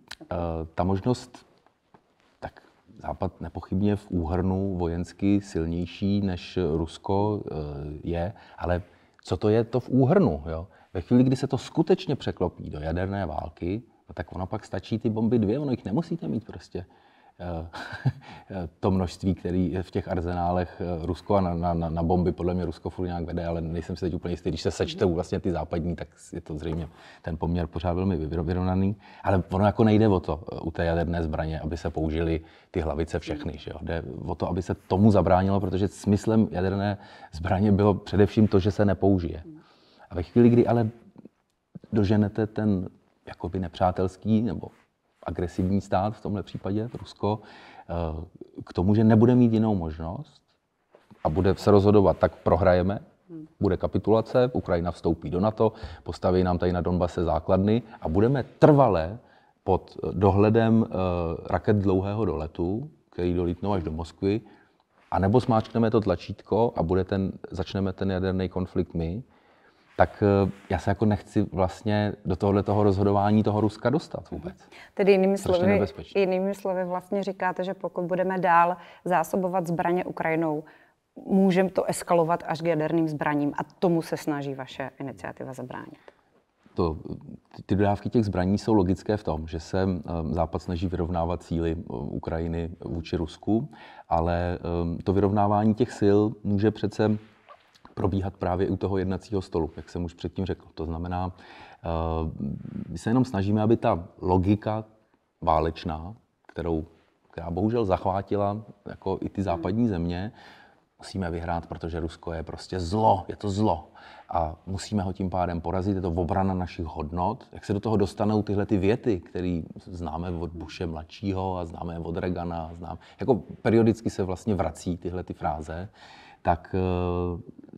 ta možnost, tak Západ nepochybně v úhrnu vojensky silnější než Rusko je, ale co to je to v úhrnu? Jo? Ve chvíli, kdy se to skutečně překlopí do jaderné války, no tak ono pak stačí ty bomby dvě, ono jich nemusíte mít prostě eh, eh, to množství, který v těch arzenálech eh, Rusko a na, na, na bomby podle mě Rusko furt nějak vede, ale nejsem si teď úplně jistý. Když se sečtou vlastně ty západní, tak je to zřejmě ten poměr pořád velmi vyrovnaný. Ale ono jako nejde o to u té jaderné zbraně, aby se použili ty hlavice všechny. Že jo? Jde o to, aby se tomu zabránilo, protože smyslem jaderné zbraně bylo především to, že se nepoužije. A ve chvíli, kdy ale doženete ten jakoby nepřátelský nebo agresivní stát, v tomhle případě Rusko, eh, k tomu, že nebude mít jinou možnost a bude se rozhodovat, tak prohrajeme, bude kapitulace, Ukrajina vstoupí do NATO, postaví nám tady na Donbase základny a budeme trvale pod dohledem eh, raket dlouhého doletu, který dolítnou až do Moskvy, a nebo smáčkneme to tlačítko a bude ten, začneme ten jaderný konflikt my, tak eh, já se jako nechci vlastně do tohohle toho rozhodování toho Ruska dostat vůbec. Tedy jinými slovy, jinými slovy vlastně říkáte, že pokud budeme dál zásobovat zbraně Ukrajinou, můžeme to eskalovat až k jaderným zbraním a tomu se snaží vaše iniciativa zabránit. To, ty dodávky těch zbraní jsou logické v tom, že se eh, Západ snaží vyrovnávat síly eh, Ukrajiny vůči Rusku, ale to vyrovnávání těch sil může přece probíhat právě u toho jednacího stolu, jak jsem už předtím řekl. To znamená, eh, my se jenom snažíme, aby ta logika válečná, kterou, která bohužel zachvátila jako i ty západní hmm. země, musíme vyhrát, protože Rusko je prostě zlo, je to zlo. A musíme ho tím pádem porazit, je to obrana našich hodnot. Jak se do toho dostanou tyhle ty věty, které známe od Buše mladšího a známe od Regana, znám, jako periodicky se vlastně vrací tyhle ty fráze, tak eh,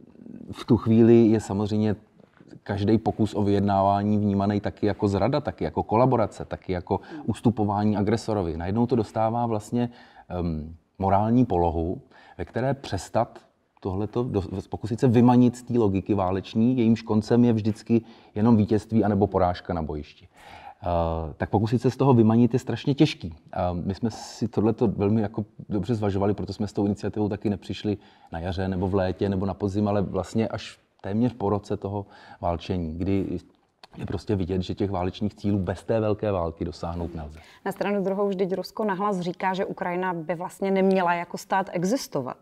v tu chvíli je samozřejmě každý pokus o vyjednávání vnímaný taky jako zrada, taky jako kolaborace, taky jako ustupování agresorovi. Najednou to dostává vlastně um, morální polohu, ve které přestat tohleto, pokusit se vymanit z té logiky váleční, jejímž koncem je vždycky jenom vítězství anebo porážka na bojišti. Eh, tak pokusit se z toho vymanit je strašně těžký. Eh, my jsme si tohleto velmi jako dobře zvažovali, proto jsme s tou iniciativou taky nepřišli na jaře nebo v létě nebo na podzim, ale vlastně až téměř po roce toho válčení, kdy je prostě vidět, že těch válečných cílů bez té velké války dosáhnout nelze. Na stranu druhou vždyť Rusko nahlas říká, že Ukrajina by vlastně neměla jako stát existovat.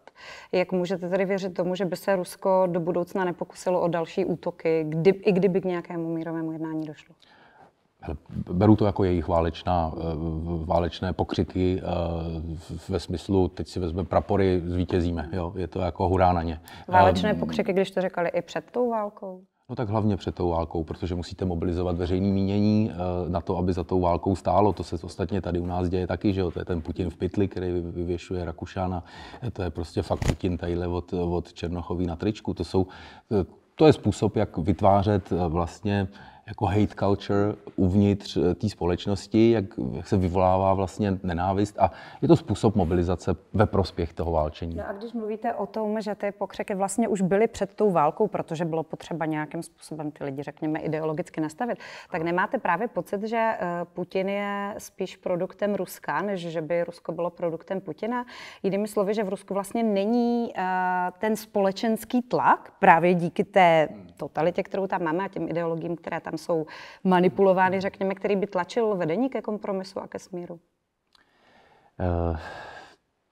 Jak můžete tedy věřit tomu, že by se Rusko do budoucna nepokusilo o další útoky, kdy, i kdyby k nějakému mírovému jednání došlo? Beru to jako jejich válečná, eh, válečné pokřiky eh, ve smyslu, teď si vezme prapory, zvítězíme. Jo? Je to jako hurá na ně. Válečné pokřiky, když to říkali i před tou válkou? No tak hlavně před tou válkou, protože musíte mobilizovat veřejné mínění eh, na to, aby za tou válkou stálo. To se ostatně tady u nás děje taky, že jo? To je ten Putin v pytli, který vyvěšuje Rakušána. To je prostě fakt Putin tadyhle od, od Černochový na tričku. To, jsou, to je způsob, jak vytvářet vlastně jako hate culture uvnitř eh, té společnosti, jak, jak se vyvolává vlastně nenávist a je to způsob mobilizace ve prospěch toho válčení. No a když mluvíte o tom, že ty pokřeky vlastně už byly před tou válkou, protože bylo potřeba nějakým způsobem ty lidi, řekněme, ideologicky nastavit, tak nemáte právě pocit, že eh, Putin je spíš produktem Ruska, než že by Rusko bylo produktem Putina? Jinými slovy, že v Rusku vlastně není eh, ten společenský tlak právě díky té totalitě, kterou tam máme a těm ideologiím, které tam jsou manipulovány, řekněme, který by tlačil vedení ke kompromisu a ke smíru? Uh,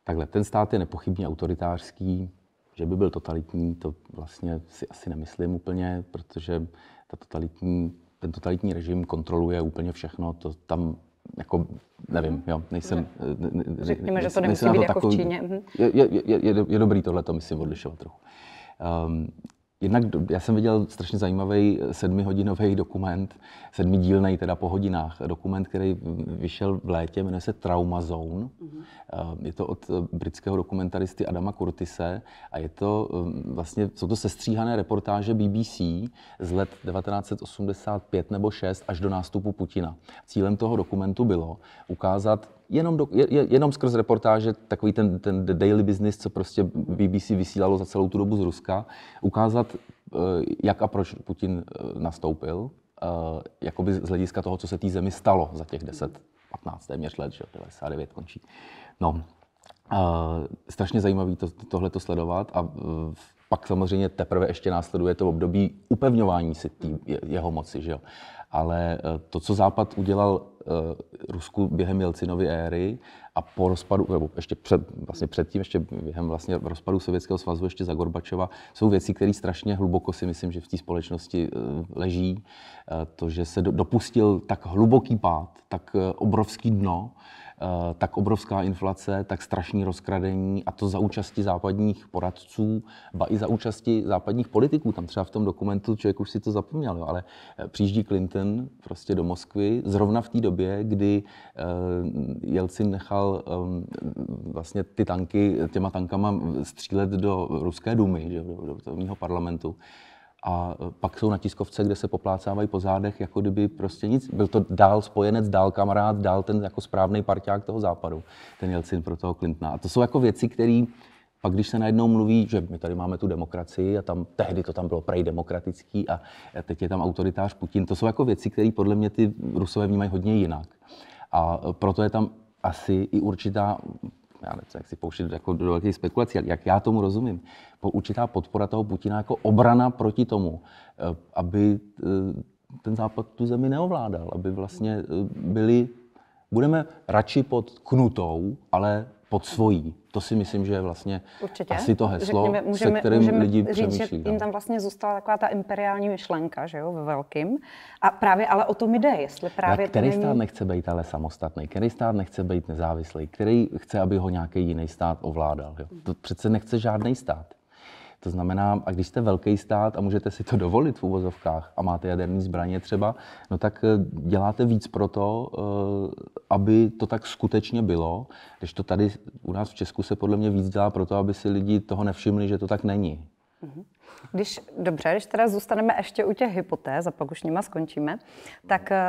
takhle, ten stát je nepochybně autoritářský, že by byl totalitní, to vlastně si asi nemyslím úplně, protože ta totalitní, ten totalitní režim kontroluje úplně všechno, to tam jako, nevím, jo, nejsem... Ne, eh, ne, Řekněme, že to nemusí být jako takový, v Číně. Mhm. Je, je, je, je dobrý tohle to, myslím, odlišovat trochu. Um, Jednak já jsem viděl strašně zajímavý eh, sedmihodinový dokument, sedmidílnej teda po hodinách, dokument, který vyšel v létě, jmenuje se Trauma Zone. Mm-hmm. Je to od eh, britského dokumentaristy Adama Curtise a je to mm, vlastně, jsou to sestříhané reportáže BBC z let 1985 nebo 6 až do nástupu Putina. Cílem toho dokumentu bylo ukázat jenom, do, jenom skrz reportáže, takový ten, ten daily business, co prostě BBC vysílalo za celou tu dobu z Ruska, ukázat, eh, jak a proč Putin eh, nastoupil, eh, jakoby z hlediska toho, co se té zemi stalo za těch 10, 15 téměř let, že 99 končí. No, strašně zajímavý to, tohle to sledovat a pak samozřejmě teprve ještě následuje to období upevňování si tý, jeho moci, že jo. Ale eh, to, co Západ udělal eh, Rusku během Jelcinovy éry a po rozpadu, nebo ještě před, vlastně předtím, ještě během vlastně rozpadu Sovětského svazu, ještě za Gorbačova, jsou věci, které strašně hluboko si myslím, že v té společnosti eh, leží. To, že se dopustil tak hluboký pád, tak obrovský dno, Eh, tak obrovská inflace, tak strašní rozkradení a to za účasti západních poradců, ba i za účasti západních politiků. Tam třeba v tom dokumentu člověk už si to zapomněl, jo, ale eh, přijíždí Clinton prostě do Moskvy zrovna v té době, kdy eh, Jelcin nechal vlastně ty tanky, těma tankama střílet do ruské dumy, do, do, do, do parlamentu a e, pak jsou na tiskovce, kde se poplácávají po zádech, jako kdyby prostě nic. Byl to dál spojenec, dál kamarád, dál ten jako správný parťák toho západu, ten Jelcin pro toho Clintona. A to jsou jako věci, které pak když se najednou mluví, že my tady máme tu demokracii a tam tehdy to tam bylo prej demokratický a teď je tam autoritář Putin, to jsou jako věci, které podle mě ty Rusové vnímají hodně jinak. A e, proto je tam asi i určitá já nechci jak si pouštět jako do velkých spekulací, ale jak já tomu rozumím, po určitá podpora toho Putina jako obrana proti tomu, eh, aby eh, ten Západ tu zemi neovládal, aby vlastně eh, byli, budeme radši pod knutou, ale pod svojí. To si myslím, že je vlastně Určitě. asi to heslo, Řekněme, můžeme, se kterým můžeme lidi říct, přemýšlí. Že jim no. tam vlastně zůstala taková ta imperiální myšlenka, že jo, ve velkým. A právě ale o tom jde, jestli právě... A který to není... stát nechce být ale samostatný, který stát nechce být nezávislý, který chce, aby ho nějaký jiný stát ovládal. Jo? To přece nechce žádný stát. To znamená, a když jste velký stát a můžete si to dovolit v uvozovkách a máte jaderní zbraně třeba, no tak eh, děláte víc pro to, eh, aby to tak skutečně bylo, když to tady u nás v Česku se podle mě víc dělá pro to, aby si lidi toho nevšimli, že to tak není. Mhm. Když, dobře, když teda zůstaneme ještě u těch hypotéz a pak už nima skončíme, tak eh,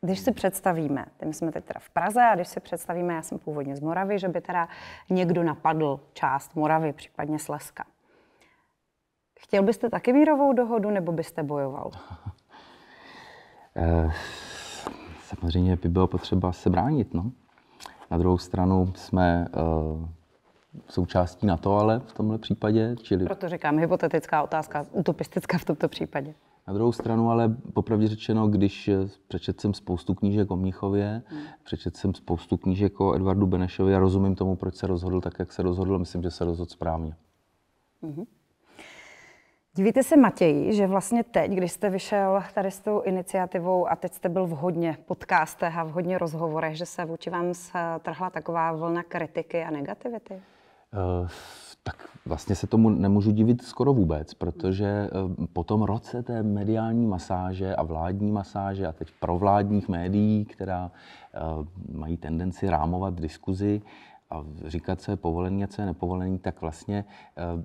když si představíme, my jsme teď teda v Praze a když si představíme, já jsem původně z Moravy, že by teda někdo napadl část Moravy, případně Slezska. Chtěl byste taky mírovou dohodu, nebo byste bojoval? Eh, samozřejmě by bylo potřeba se bránit. No. Na druhou stranu jsme eh, součástí to, ale v tomhle případě. Čili... Proto říkám hypotetická otázka, utopistická v tomto případě. Na druhou stranu, ale popravdě řečeno, když eh, přečet jsem spoustu knížek o Mnichově, hmm. přečet jsem spoustu knížek o Edvardu Benešovi a rozumím tomu, proč se rozhodl tak, jak se rozhodl, myslím, že se rozhodl správně. Mm-hmm. Dívíte se, Matěji, že vlastně teď, když jste vyšel tady s tou iniciativou a teď jste byl v hodně podcastech a v hodně rozhovorech, že se vůči vám trhla taková vlna kritiky a negativity? Uh, tak vlastně se tomu nemůžu divit skoro vůbec, protože eh, po tom roce té mediální masáže a vládní masáže a teď provládních médií, která uh, mají tendenci rámovat diskuzi a říkat, co je povolený a co je nepovolený, tak vlastně uh,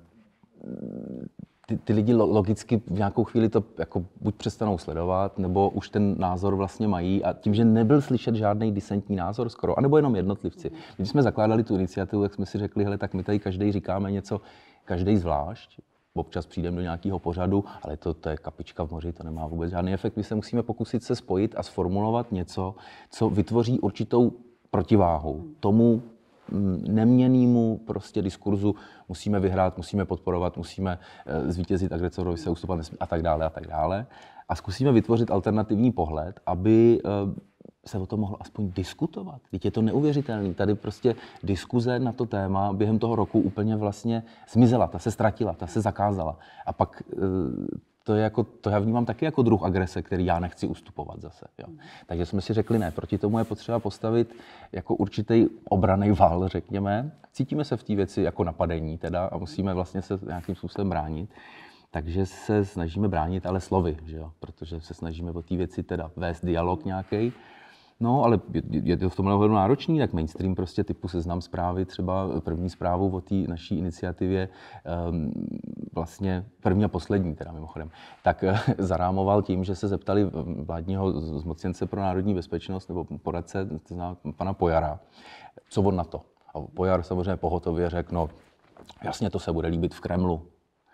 ty, ty lidi logicky v nějakou chvíli to jako buď přestanou sledovat, nebo už ten názor vlastně mají a tím, že nebyl slyšet žádný disentní názor skoro, anebo jenom jednotlivci. Když jsme zakládali tu iniciativu, jak jsme si řekli, hele, tak my tady každý říkáme něco, každý zvlášť, občas přijdeme do nějakého pořadu, ale to, to je kapička v moři, to nemá vůbec žádný efekt. My se musíme pokusit se spojit a sformulovat něco, co vytvoří určitou protiváhu tomu, neměnému prostě diskurzu musíme vyhrát, musíme podporovat, musíme eh, zvítězit agresorovi se ustupat nesmí a tak dále a tak dále. A zkusíme vytvořit alternativní pohled, aby eh, se o tom mohlo aspoň diskutovat. Teď je to neuvěřitelné. Tady prostě diskuze na to téma během toho roku úplně vlastně zmizela, ta se ztratila, ta se zakázala. A pak eh, to, je jako, to já vnímám taky jako druh agrese, který já nechci ustupovat zase. Jo. Takže jsme si řekli, ne, proti tomu je potřeba postavit jako určitý obraný vál, řekněme. Cítíme se v té věci jako napadení teda a musíme vlastně se nějakým způsobem bránit. Takže se snažíme bránit ale slovy, že jo? protože se snažíme o té věci teda vést dialog nějaký No, ale je, to v tomhle ohledu náročný, tak mainstream prostě typu seznam zprávy, třeba první zprávu o té naší iniciativě, ehm, vlastně první a poslední teda mimochodem, tak eh, zarámoval tím, že se zeptali ehm, vládního zmocněnce pro národní bezpečnost nebo poradce, to zná pana Pojara, co on na to. A Pojar samozřejmě pohotově řekl, no jasně to se bude líbit v Kremlu,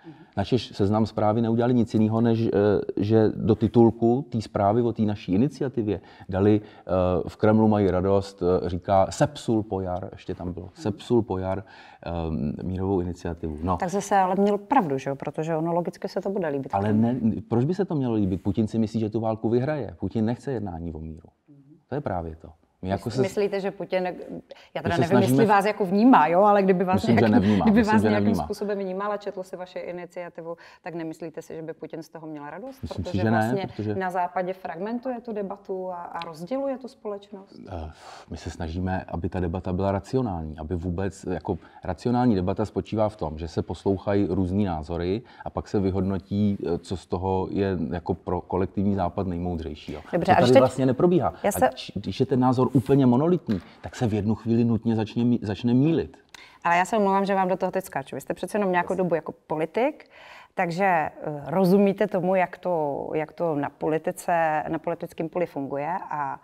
Mhm. Naše seznam zprávy neudělali nic jiného, než eh, že do titulku té zprávy o té naší iniciativě dali eh, v Kremlu mají radost, eh, říká Sepsul Pojar, ještě tam bylo, mhm. Sepsul Pojar, mírovou iniciativu. No. Tak zase ale měl pravdu, že protože ono logicky se to bude líbit. Ale ne, proč by se to mělo líbit? Putin si myslí, že tu válku vyhraje. Putin nechce jednání o míru. Mhm. To je právě to. My jako se... Myslíte, že Putin, já teda nevím, snažíme... jestli vás jako vnímá, jo, ale kdyby vás, Myslím, nějaký, nevnímá. Kdyby Myslím, vás nějakým nevnímá. způsobem vnímal a si vaše iniciativu, tak nemyslíte si, že by Putin z toho měl radost? Myslím protože si, že ne, vlastně protože... na západě fragmentuje tu debatu a, a rozděluje tu společnost. Eh, my se snažíme, aby ta debata byla racionální, aby vůbec, jako racionální debata spočívá v tom, že se poslouchají různý názory a pak se vyhodnotí, eh, co z toho je jako pro kolektivní západ nejmoudřejší. Jo. Dobře, to tady teď... vlastně neprobíhá. Já se... a když je ten názor úplně monolitní, tak se v jednu chvíli nutně začne, začne mílit. Ale já se omlouvám, že vám do toho teď skáču. Vy jste přece jenom nějakou dobu jako politik, takže eh, rozumíte tomu, jak to, jak to na, politice, na politickém poli funguje a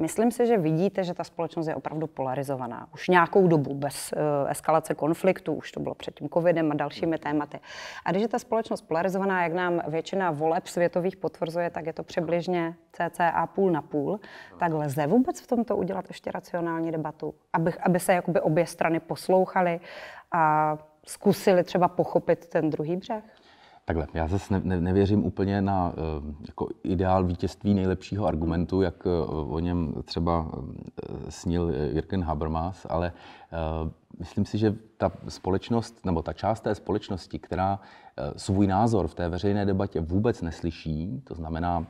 Myslím si, že vidíte, že ta společnost je opravdu polarizovaná. Už nějakou dobu bez uh, eskalace konfliktu, už to bylo před tím covidem a dalšími hmm. tématy. A když je ta společnost polarizovaná, jak nám většina voleb světových potvrzuje, tak je to přibližně cca půl na půl, tak lze vůbec v tomto udělat ještě racionální debatu, aby, aby se jakoby obě strany poslouchaly a zkusili třeba pochopit ten druhý břeh? Takhle, já zase ne, ne, nevěřím úplně na eh, jako ideál vítězství nejlepšího argumentu, jak eh, o něm třeba eh, snil Jürgen Habermas, ale myslím si, že ta společnost, nebo ta část té společnosti, která svůj názor v té veřejné debatě vůbec neslyší, to znamená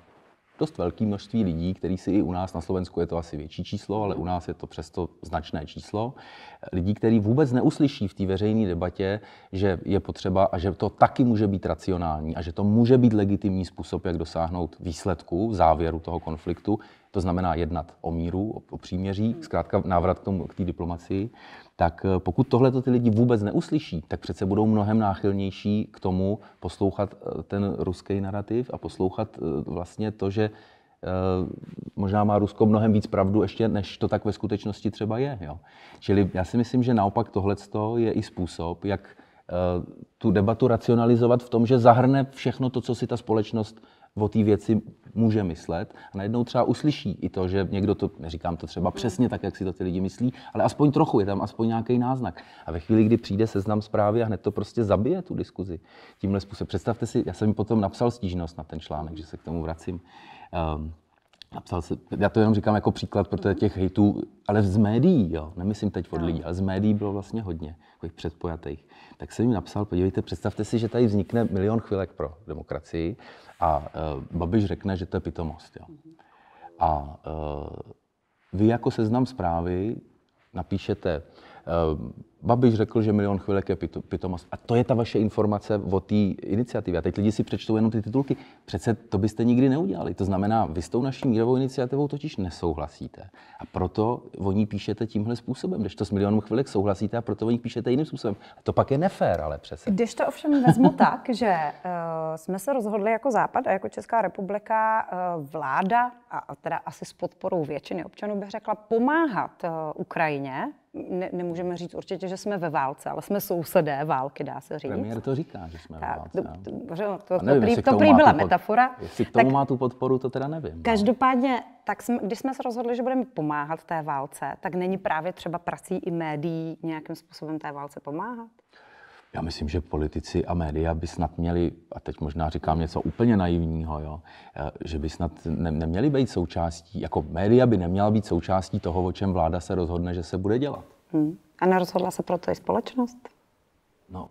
dost velké množství lidí, který si i u nás na Slovensku je to asi větší číslo, ale u nás je to přesto značné číslo, lidí, který vůbec neuslyší v té veřejné debatě, že je potřeba a že to taky může být racionální a že to může být legitimní způsob, jak dosáhnout výsledku, závěru toho konfliktu, to znamená jednat o míru, o, o příměří, mhm. zkrátka návrat k, tomu, k té diplomacii, tak eh, pokud tohle ty lidi vůbec neuslyší, tak přece budou mnohem náchylnější k tomu poslouchat eh, ten ruský narrativ a poslouchat eh, vlastně to, že možná má Rusko mnohem víc pravdu ještě, než to tak ve skutečnosti třeba je. Jo? Čili já si myslím, že naopak tohle je i způsob, jak tu debatu racionalizovat v tom, že zahrne všechno to, co si ta společnost o té věci může myslet. A najednou třeba uslyší i to, že někdo to, neříkám to třeba přesně tak, jak si to ty lidi myslí, ale aspoň trochu, je tam aspoň nějaký náznak. A ve chvíli, kdy přijde seznam zprávy a hned to prostě zabije tu diskuzi tímhle způsobem. Představte si, já jsem potom napsal stížnost na ten článek, že se k tomu vracím. Um, Napsal se, já to jenom říkám jako příklad, protože těch hejtů, ale z médií, jo, nemyslím teď od no. lidí, ale z médií bylo vlastně hodně, takových předpojatých tak jsem jim napsal, podívejte, představte si, že tady vznikne milion chvilek pro demokracii a uh, Babiš řekne, že to je pitomost. Jo. A uh, vy jako seznam zprávy napíšete uh, Babiš řekl, že milion chvilek je pitomost. A to je ta vaše informace o té iniciativě. A teď lidi si přečtou jenom ty titulky. Přece to byste nikdy neudělali. To znamená, vy s tou naší mírovou iniciativou totiž nesouhlasíte. A proto o ní píšete tímhle způsobem. Když to s milionem chvilek souhlasíte a proto o ní píšete jiným způsobem. A to pak je nefér, ale přece. Když to ovšem vezmu tak, že uh, jsme se rozhodli jako Západ a jako Česká republika uh, vláda, a teda asi s podporou většiny občanů bych řekla, pomáhat uh, Ukrajině ne, nemůžeme říct určitě, že jsme ve válce, ale jsme sousedé války, dá se říct. Premiér to říká, že jsme tak, ve válce. To, to, to, nevím, to, prý, to prý byla pod... metafora. Jestli k tomu tak, má tu podporu, to teda nevím. No. Každopádně, tak jsme, když jsme se rozhodli, že budeme pomáhat té válce, tak není právě třeba prací i médií nějakým způsobem té válce pomáhat? Já myslím, že politici a média by snad měli, a teď možná říkám něco úplně naivního, jo, eh, že by snad ne, neměli být součástí, jako média by neměla být součástí toho, o čem vláda se rozhodne, že se bude dělat. Hmm. A nerozhodla se proto i společnost? No,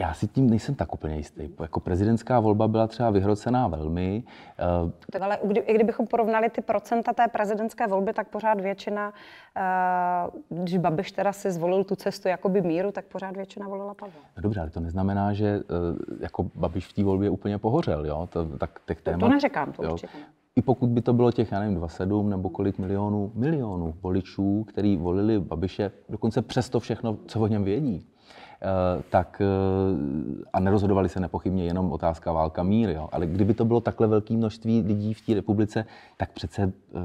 já si tím nejsem tak úplně jistý. Jako prezidentská volba byla třeba vyhrocená velmi. Eh, tak ale i kdybychom porovnali ty procenta té prezidentské volby, tak pořád většina, eh, když Babiš teda si zvolil tu cestu jakoby míru, tak pořád většina volila Pavla. No dobře, ale to neznamená, že eh, jako Babiš v té volbě úplně pohořel, jo? To, tak těch témat, to, to neřekám, to jo? určitě. I pokud by to bylo těch, já nevím, 27 nebo kolik milionů, milionů voličů, který volili Babiše, dokonce přesto všechno, co o něm vědí, Eh, tak eh, a nerozhodovali se nepochybně jenom otázka válka mír, jo. ale kdyby to bylo takhle velké množství lidí v té republice, tak přece eh,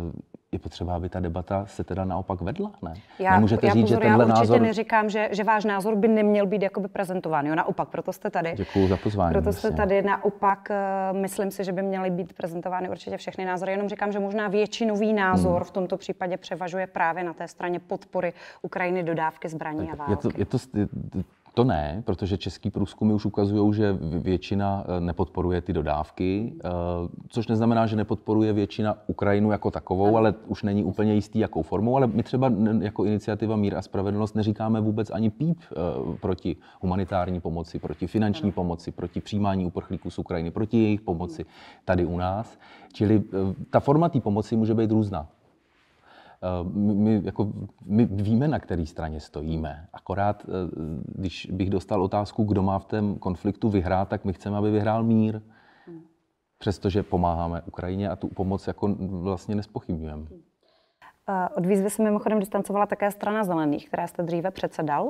je potřeba, aby ta debata se teda naopak vedla, ne? Já, Nemůžete já, říct, pozor, že tenhle já určitě názor... neříkám, že, že váš názor by neměl být jakoby prezentován, jo, naopak, proto jste tady. Děkuji za pozvání. Proto jste vlastně. tady, naopak, myslím si, že by měly být prezentovány určitě všechny názory, jenom říkám, že možná většinový hmm. názor hmm. v tomto případě převažuje právě na té straně podpory Ukrajiny dodávky zbraní tak, a války. Je to, je to, je, to ne, protože český průzkumy už ukazují, že většina eh, nepodporuje ty dodávky, eh, což neznamená, že nepodporuje většina Ukrajinu jako takovou, ale už není úplně jistý, jakou formou. Ale my třeba jako iniciativa Mír a spravedlnost neříkáme vůbec ani píp eh, proti humanitární pomoci, proti finanční pomoci, proti přijímání uprchlíků z Ukrajiny, proti jejich pomoci tady u nás. Čili ta forma té pomoci může být různá. Eh, my, jako, my víme, na které straně stojíme. Akorát, eh, když bych dostal otázku, kdo má v tom konfliktu vyhrát, tak my chceme, aby vyhrál mír. Přestože pomáháme Ukrajině a tu pomoc jako vlastně nespochybňujeme. Eh, od výzvy se mimochodem distancovala také strana zelených, která jste dříve předsedal.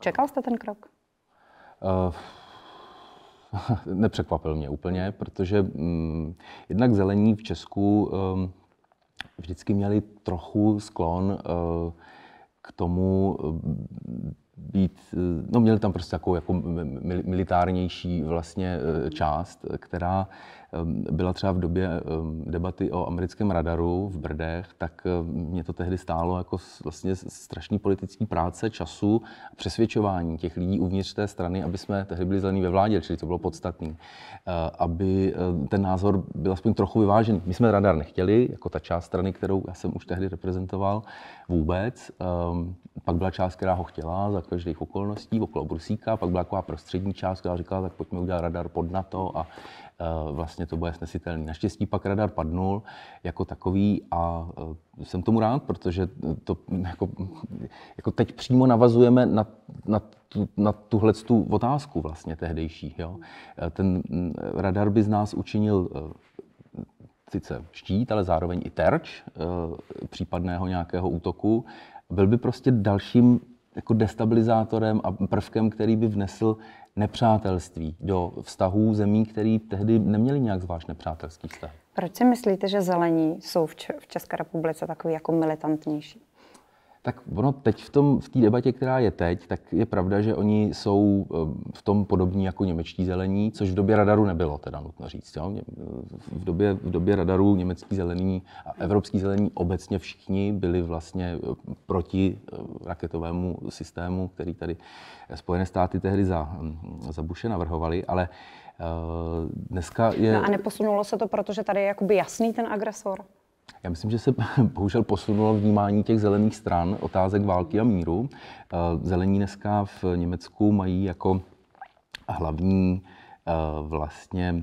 Čekal jste ten krok? Uh, nepřekvapil mě úplně, protože um, jednak zelení v Česku um, vždycky měli trochu sklon eh, k tomu eh, být, eh, no měli tam prostě takovou jako militárnější vlastně část, která byla třeba v době debaty o americkém radaru v Brdech, tak mě to tehdy stálo jako vlastně strašný politický práce, času a přesvědčování těch lidí uvnitř té strany, aby jsme tehdy byli zelený ve vládě, čili to bylo podstatné, aby ten názor byl aspoň trochu vyvážený. My jsme radar nechtěli, jako ta část strany, kterou já jsem už tehdy reprezentoval, vůbec. Pak byla část, která ho chtěla za každých okolností, okolo Brusíka, pak byla taková prostřední část, která říkala, tak pojďme udělat radar pod NATO a Eh, vlastně to bude snesitelné. Naštěstí pak radar padnul jako takový a eh, jsem tomu rád, protože to mm, jako, jako teď přímo navazujeme na, na, tu, na tuhle tu otázku vlastně tehdejší. Jo? Eh, ten mm, radar by z nás učinil sice štít, ale zároveň i terč případného nějakého útoku. Byl by prostě dalším jako destabilizátorem a prvkem, který by vnesl nepřátelství, do vztahů zemí, které tehdy neměly nějak zvlášť nepřátelský vztah. Proč si myslíte, že zelení jsou v, České republice takový jako militantnější? Tak ono teď v, tom, v té debatě, která je teď, tak je pravda, že oni jsou eh, v tom podobní jako němečtí zelení, což v době radaru nebylo, teda nutno říct. Jo? V, době, v době radaru německý zelení a evropský zelení obecně všichni byli vlastně eh, proti eh, raketovému systému, který tady Spojené státy tehdy za, hm, za Bushe navrhovali, ale dneska je... No a neposunulo se to, protože tady je jakoby jasný ten agresor? Já myslím, že se bohužel posunulo vnímání těch zelených stran, otázek války a míru. Eh, zelení dneska v Německu mají jako hlavní eh, vlastně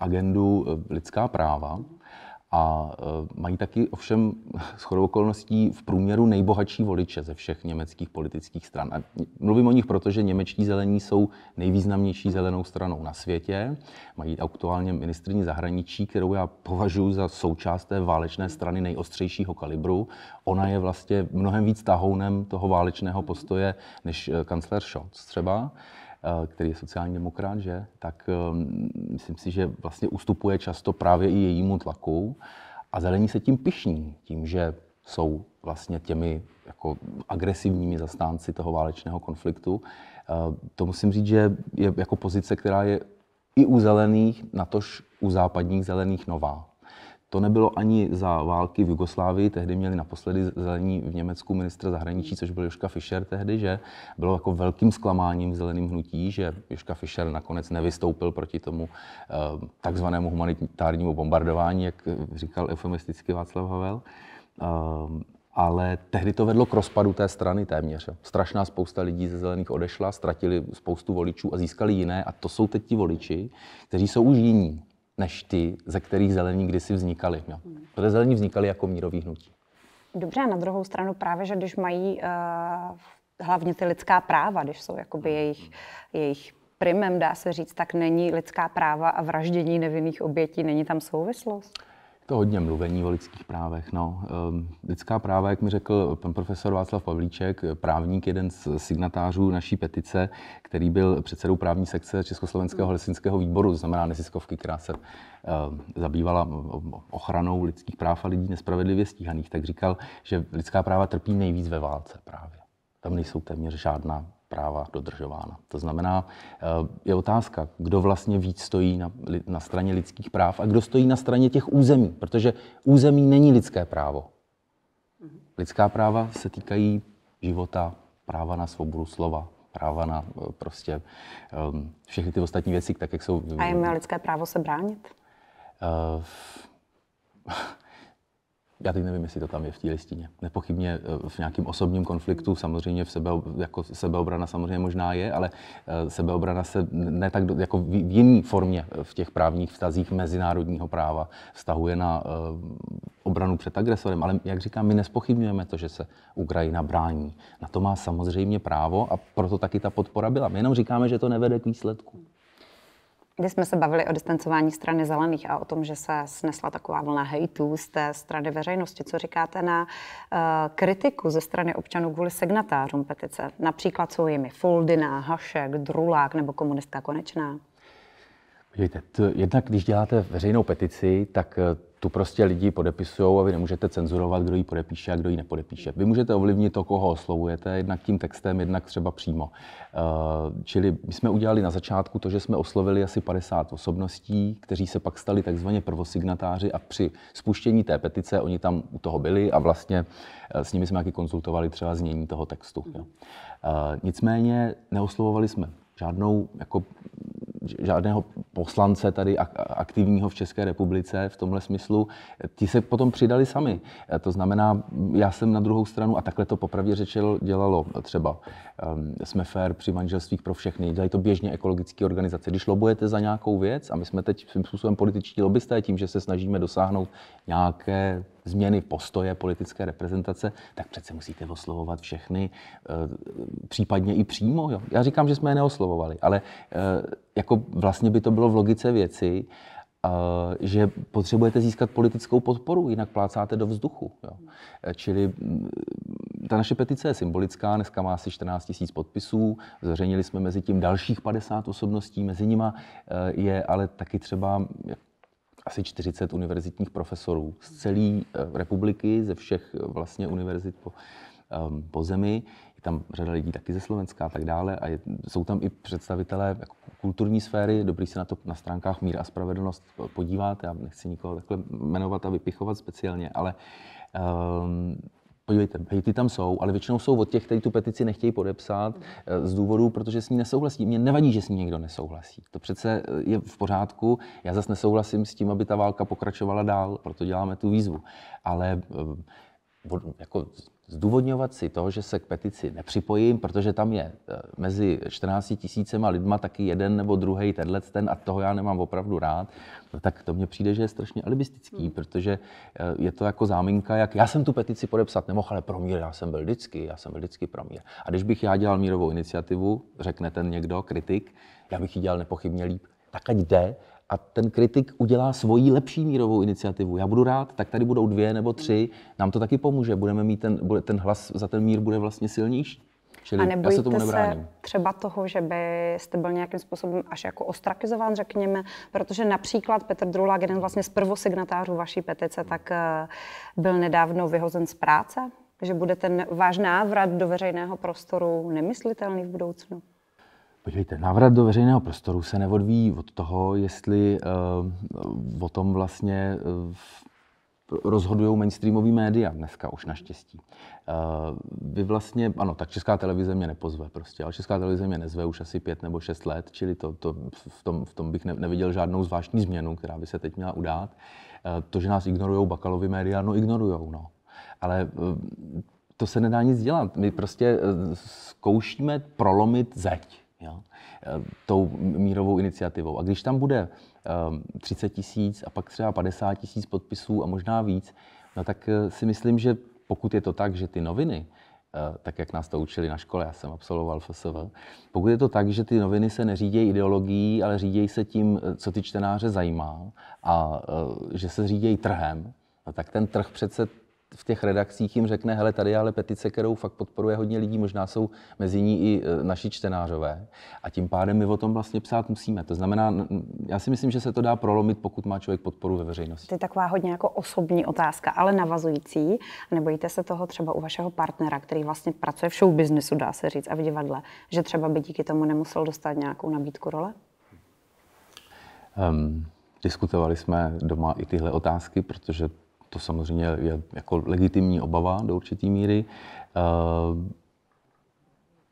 agendu eh, lidská práva a e, mají taky ovšem shodou okolností v průměru nejbohatší voliče ze všech německých politických stran. A mluvím o nich, protože němečtí zelení jsou nejvýznamnější zelenou stranou na světě. Mají aktuálně ministrní zahraničí, kterou já považuji za součást té válečné strany nejostřejšího kalibru. Ona je vlastně mnohem víc tahounem toho válečného postoje než e, kancler Scholz třeba. Eh, který je sociální demokrat, že, tak eh, myslím si, že vlastně ustupuje často právě i jejímu tlaku. A zelení se tím pišní, tím, že jsou vlastně těmi jako agresivními zastánci toho válečného konfliktu. Eh, to musím říct, že je jako pozice, která je i u zelených, natož u západních zelených nová. To nebylo ani za války v Jugoslávii, tehdy měli naposledy zelení v Německu ministra zahraničí, což byl Joška Fischer tehdy, že bylo jako velkým zklamáním v zeleným hnutí, že Joška Fischer nakonec nevystoupil proti tomu eh, takzvanému humanitárnímu bombardování, jak říkal eufemisticky Václav Havel. Eh, ale tehdy to vedlo k rozpadu té strany téměř. Strašná spousta lidí ze zelených odešla, ztratili spoustu voličů a získali jiné. A to jsou teď ti voliči, kteří jsou už jiní než ty, ze kterých zelení kdysi vznikaly. no, Protože zelení vznikaly jako mírový hnutí. Dobře, a na druhou stranu právě, že když mají uh, hlavně ty lidská práva, když jsou jakoby jejich, jejich primem, dá se říct, tak není lidská práva a vraždění nevinných obětí, není tam souvislost? To hodně mluvení o lidských právech. No. Ehm, lidská práva, jak mi řekl pan profesor Václav Pavlíček, právník, jeden z signatářů naší petice, který byl předsedou právní sekce Československého lesinského výboru, znamená neziskovky, která se ehm, zabývala ochranou lidských práv a lidí nespravedlivě stíhaných, tak říkal, že lidská práva trpí nejvíc ve válce právě. Tam nejsou téměř žádná práva dodržována. To znamená, eh, je otázka, kdo vlastně víc stojí na, na straně lidských práv a kdo stojí na straně těch území, protože území není lidské právo. Lidská práva se týkají života, práva na svobodu slova, práva na eh, prostě ehm, všechny ty ostatní věci, tak jak jsou... A je lidské právo se bránit? Uh, já teď nevím, jestli to tam je v té listině. Nepochybně eh, v nějakém osobním konfliktu samozřejmě v sebe, jako sebeobrana samozřejmě možná je, ale eh, sebeobrana se ne tak jako v jiné formě eh, v těch právních vztazích mezinárodního práva vztahuje na obranu před agresorem. Ale jak říkám, my nespochybňujeme to, že se Ukrajina brání. Na to má samozřejmě právo a proto taky ta podpora byla. My jenom říkáme, že to nevede k výsledku kdy jsme se bavili o distancování strany zelených a o tom, že se snesla taková vlna hejtů z té strany veřejnosti. Co říkáte na uh, kritiku ze strany občanů kvůli signatářům petice? Například jsou jimi Foldina, Hašek, Drulák nebo komunistka Konečná? Podívejte, t- jednak když děláte veřejnou petici, tak eh, tu prostě lidi podepisují a vy nemůžete cenzurovat, kdo ji podepíše a kdo ji nepodepíše. Vy můžete ovlivnit to, koho oslovujete, jednak tím textem, jednak třeba přímo. Eh, čili my jsme udělali na začátku to, že jsme oslovili asi 50 osobností, kteří se pak stali takzvaně prvosignatáři a při spuštění té petice oni tam u toho byli a vlastně eh, s nimi jsme taky konzultovali třeba znění toho textu. Jo. Nicméně neoslovovali jsme žádnou jako žádného poslance tady aktivního v České republice v tomhle smyslu. Ti se potom přidali sami. E, to znamená, já jsem na druhou stranu, a takhle to popravdě řečel dělalo třeba um, jsme fair při manželstvích pro všechny, dělají to běžně ekologické organizace. Když lobujete za nějakou věc, a my jsme teď svým způsobem političtí lobbysté tím, že se snažíme dosáhnout nějaké změny postoje politické reprezentace, tak přece musíte oslovovat všechny, eh, případně i přímo. Jo? Já říkám, že jsme je neoslovovali, ale eh, jako vlastně by to bylo v logice věci, eh, že potřebujete získat politickou podporu, jinak plácáte do vzduchu. Jo. Čili mm, ta naše petice je symbolická, dneska má asi 14 000 podpisů, zveřejnili jsme mezi tím dalších 50 osobností, mezi nima je ale taky třeba asi 40 univerzitních profesorů z celé eh, republiky, ze všech eh, vlastně univerzit po, um, po zemi. Je tam řada lidí taky ze Slovenska a tak dále. A je, jsou tam i představitelé jako kulturní sféry. Dobrý se na to na stránkách Mír a spravedlnost eh, podívat. Já nechci nikoho takhle jmenovat a vypichovat speciálně, ale um, Podívejte, hejty tam jsou, ale většinou jsou od těch, kteří tu petici nechtějí podepsat mhm. eh, z důvodu, protože s ní nesouhlasí. Mně nevadí, že s ní někdo nesouhlasí. To přece eh, je v pořádku. Já zase nesouhlasím s tím, aby ta válka pokračovala dál, proto děláme tu výzvu. Ale eh, jako zdůvodňovat si to, že se k petici nepřipojím, protože tam je mezi 14 tisícema lidma taky jeden nebo druhý tenhle ten a toho já nemám opravdu rád, No tak to mně přijde, že je strašně alibistický, hmm. protože eh, je to jako záminka, jak já jsem tu petici podepsat nemohl, ale pro mír, já jsem byl vždycky, já jsem byl vždycky pro mír. A když bych já dělal mírovou iniciativu, řekne ten někdo, kritik, já bych ji dělal nepochybně líp, tak ať jde a ten kritik udělá svoji lepší mírovou iniciativu. Já budu rád, tak tady budou dvě nebo tři, hmm. nám to taky pomůže, budeme mít ten, ten hlas za ten mír bude vlastně silnější. Čili a nebojíte já se, tomu se třeba toho, že byste byl nějakým způsobem až jako ostrakizován, řekněme, protože například Petr Drulák, jeden vlastně z prvosignatářů vaší petice, tak eh, byl nedávno vyhozen z práce? Že bude ten váš návrat do veřejného prostoru nemyslitelný v budoucnu? Podívejte, návrat do veřejného prostoru se neodvíjí od toho, jestli uh, o tom vlastně uh, rozhodují mainstreamový média dneska už naštěstí. Eh, vy vlastně, ano, tak Česká televize mě nepozve prostě, ale Česká televize mě nezve už asi pět nebo šest let, čili to, to v, tom, v tom bych neviděl žádnou zvláštní změnu, která by se teď měla udát. Eh, to, že nás ignorují bakalovy média, no ignorujou, no. Ale eh, to se nedá nic dělat. My prostě zkoušíme prolomit zeď jo, tou mírovou iniciativou. A když tam bude 30 ehm, tisíc a pak třeba 50 tisíc podpisů a možná víc, no tak eh, si myslím, že pokud je to tak, že ty noviny, eh, tak jak nás to učili na škole, já jsem absolvoval FSV, pokud je to tak, že ty noviny se neřídějí ideologií, ale řídějí se tím, eh, co ty čtenáře zajímá a že se řídějí trhem, no tak ten trh přece v těch redakcích jim řekne, hele, tady je ale petice, kterou fakt podporuje hodně lidí, možná jsou mezi ní i e, naši čtenářové. A tím pádem my o tom vlastně psát musíme. To znamená, já si myslím, že se to dá prolomit, pokud má člověk podporu ve veřejnosti. To je taková hodně jako osobní otázka, ale navazující. Nebojíte se toho třeba u vašeho partnera, který vlastně pracuje v show businessu, dá se říct, a v divadle, že třeba by díky tomu nemusel dostat nějakou nabídku role? Um, diskutovali jsme doma i tyhle otázky, protože to samozřejmě je jako legitimní obava do určité míry. Eh,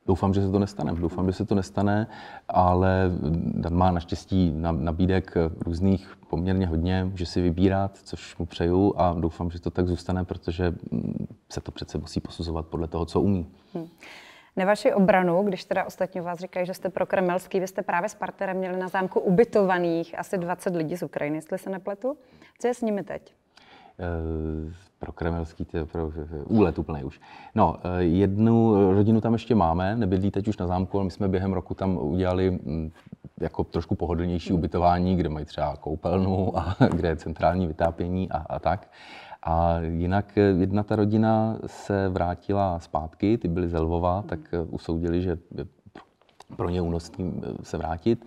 doufám, že se to nestane. Doufám, že se to nestane, ale Dan má naštěstí nabídek různých poměrně hodně, že si vybírat, což mu přeju a doufám, že to tak zůstane, protože mm, se to přece musí posuzovat podle toho, co umí. Hmm. Na vaši obranu, když teda ostatně vás říkají, že jste pro kremelský, vy jste právě s partnerem měli na zámku ubytovaných asi 20 lidí z Ukrajiny, jestli se nepletu. Co je s nimi teď? Eh, pro kremelský, to je eh, úlet úplně už. No, eh, jednu rodinu tam ještě máme, nebydlí teď už na zámku, ale my jsme během roku tam udělali hm, jako trošku pohodlnější ubytování, kde mají třeba koupelnu a kde je centrální vytápění a, a tak. A jinak jedna ta rodina se vrátila zpátky, ty byly ze Lvova, tak usoudili, že pro ně únosný se vrátit.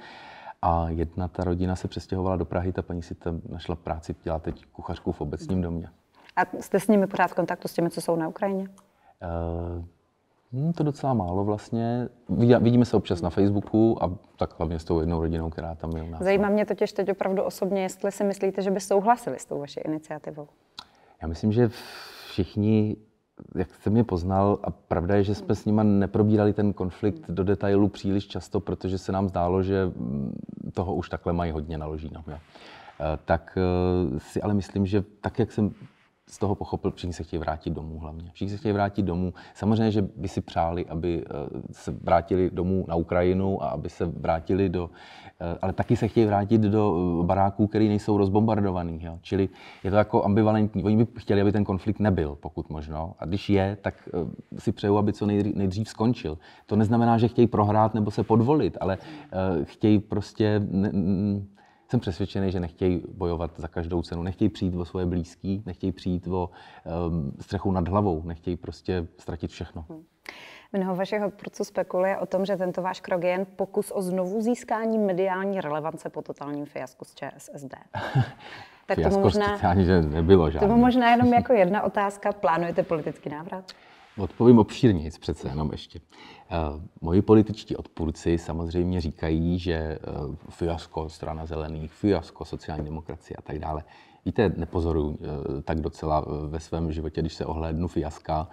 A jedna ta rodina se přestěhovala do Prahy, ta paní si tam našla práci, dělá teď kuchařku v obecním domě. A jste s nimi pořád v kontaktu s těmi, co jsou na Ukrajině? Uh, Hmm, to docela málo vlastně. Vidíme se občas na Facebooku a tak hlavně s tou jednou rodinou, která tam je u nás. Zajímá mě totiž teď opravdu osobně, jestli si myslíte, že by souhlasili s tou vaší iniciativou. Já myslím, že všichni jak jste mě poznal, a pravda je, že jsme s nima neprobírali ten konflikt do detailu příliš často, protože se nám zdálo, že mm, toho už takhle mají hodně na ložínách. Eh, tak eh, si ale myslím, že tak, jak jsem z toho pochopil, všichni se chtějí vrátit domů hlavně. Všichni se chtějí vrátit domů. Samozřejmě, že by si přáli, aby eh, se vrátili domů na Ukrajinu a aby se vrátili do... Eh, ale taky se chtějí vrátit do eh, baráků, které nejsou rozbombardovaný. Jo? Čili je to jako ambivalentní. Oni by chtěli, aby ten konflikt nebyl, pokud možno. A když je, tak si přeju, aby co nejdřív skončil. To neznamená, že chtějí prohrát nebo se podvolit, ale chtějí prostě jsem přesvědčený, že nechtějí bojovat za každou cenu, nechtějí přijít o svoje blízký, nechtějí přijít o um, střechu nad hlavou, nechtějí prostě ztratit všechno. Hmm. Mnoho vašeho odpůrců spekuluje o tom, že tento váš krok je jen pokus o znovu získání mediální relevance po totálním fiasku z ČSSD. tak to možná, že nebylo žádné. možná jenom jako jedna otázka. Plánujete politický návrat? Odpovím obšírněji přece jenom ještě. Eh, moji političtí odpůrci samozřejmě říkají, že eh, fiasko strana zelených, fiasko sociální demokracie a tak dále. Víte, nepozoruju eh, tak docela eh, ve svém životě, když se ohlédnu fiaska.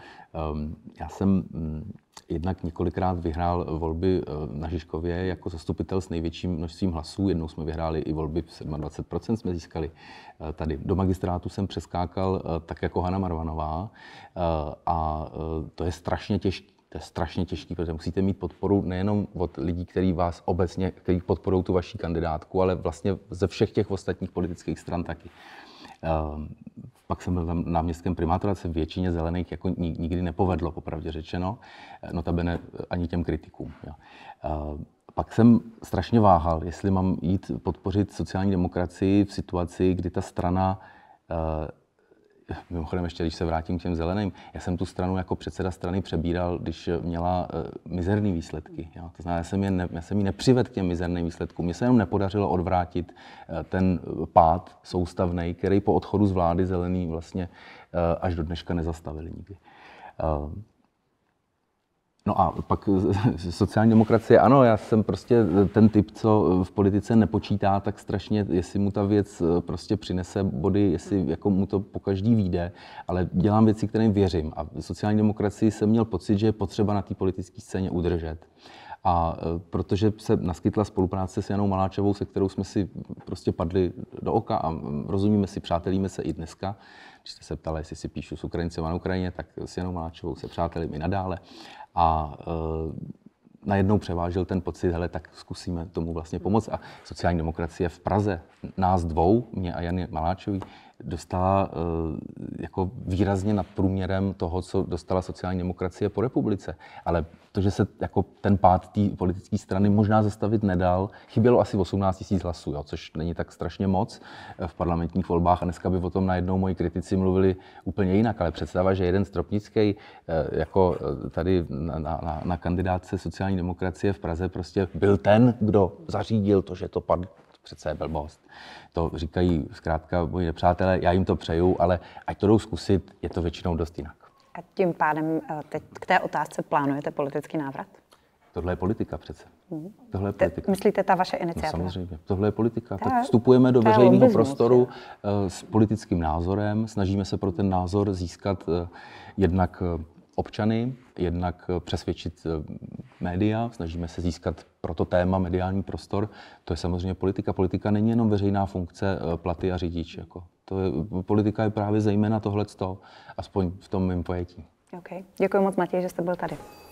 Ehm, já jsem mm, jednak několikrát vyhrál volby eh, na Žižkově jako zastupitel s největším množstvím hlasů. Jednou jsme vyhráli i volby 27%, jsme získali tady. Do magistrátu jsem přeskákal tak jako Hanna Marvanová a to je strašně těžké to je strašně těžký, protože musíte mít podporu nejenom od lidí, kteří vás obecně, kteří podporují tu vaší kandidátku, ale vlastně ze všech těch ostatních politických stran taky. Uh, pak jsem byl tam městském primátora, se většině zelených jako nikdy nepovedlo, popravdě řečeno, eh, notabene eh, ani těm kritikům. Jo. Uh, pak jsem strašně váhal, jestli mám jít podpořit sociální demokracii v situaci, kdy ta strana uh, mimochodem ještě, když se vrátím k těm zeleným, já jsem tu stranu jako předseda strany přebíral, když měla uh, eh, mizerné výsledky. Jo. To znamená, já jsem, je ne, já jsem ji nepřived k těm mizerným výsledkům. Mně se jenom nepodařilo odvrátit uh, ten pád soustavný, který po odchodu z vlády zelený vlastně uh, až do dneška nezastavili nikdy. Uh, No a pak eh, sociální demokracie, ano, já jsem prostě eh, ten typ, co eh, v politice nepočítá tak strašně, jestli mu ta věc prostě přinese body, jestli jako mu to po každý vyjde, ale dělám věci, kterým věřím. A v sociální demokracii jsem měl pocit, že je potřeba na té politické scéně udržet. A protože se naskytla spolupráce s Janou Maláčovou se kterou jsme si prostě padli do oka a mm, rozumíme si, přátelíme se i dneska, když jste se ptala, jestli si píšu s Ukrajincem na Ukrajině, tak s Janou Maláčovou se přátelím i nadále a e, najednou převážil ten pocit, hele, tak zkusíme tomu vlastně pomoct. A sociální demokracie v Praze, nás dvou, mě a Jany Maláčový, dostala eh, jako výrazně nad průměrem toho, co dostala sociální demokracie po republice. Ale to, že se jako ten pád té politické strany možná zastavit nedal, chybělo asi 18 tisíc hlasů, jo, což není tak strašně moc eh, v parlamentních volbách. A dneska by o tom najednou moji kritici mluvili úplně jinak, ale představa, že jeden Stropnický eh, jako tady na, na, na kandidátce sociální demokracie v Praze prostě byl ten, kdo zařídil to, že to pad, přece je blbost. To říkají zkrátka moji nepřátelé, já jim to přeju, ale ať to jdou zkusit, je to většinou dost jinak. A tím pádem eh, teď k té otázce plánujete politický návrat? Tohle je politika přece. Hmm. Tohle je politika. Te, myslíte ta vaše no, iniciativa? No, samozřejmě. Tohle je politika. Ta, tak vstupujeme do veřejného prostoru eh, s politickým názorem, snažíme se pro ten názor získat eh, jednak občany, jednak eh, přesvědčit eh, média, snažíme se získat pro to téma mediální prostor. To je samozřejmě politika. Politika není jenom veřejná funkce eh, platy a řidič. Jako. To je, politika je právě zejména tohleto, aspoň v tom mém pojetí. Okay. Děkuji moc, Matěj, že jste byl tady.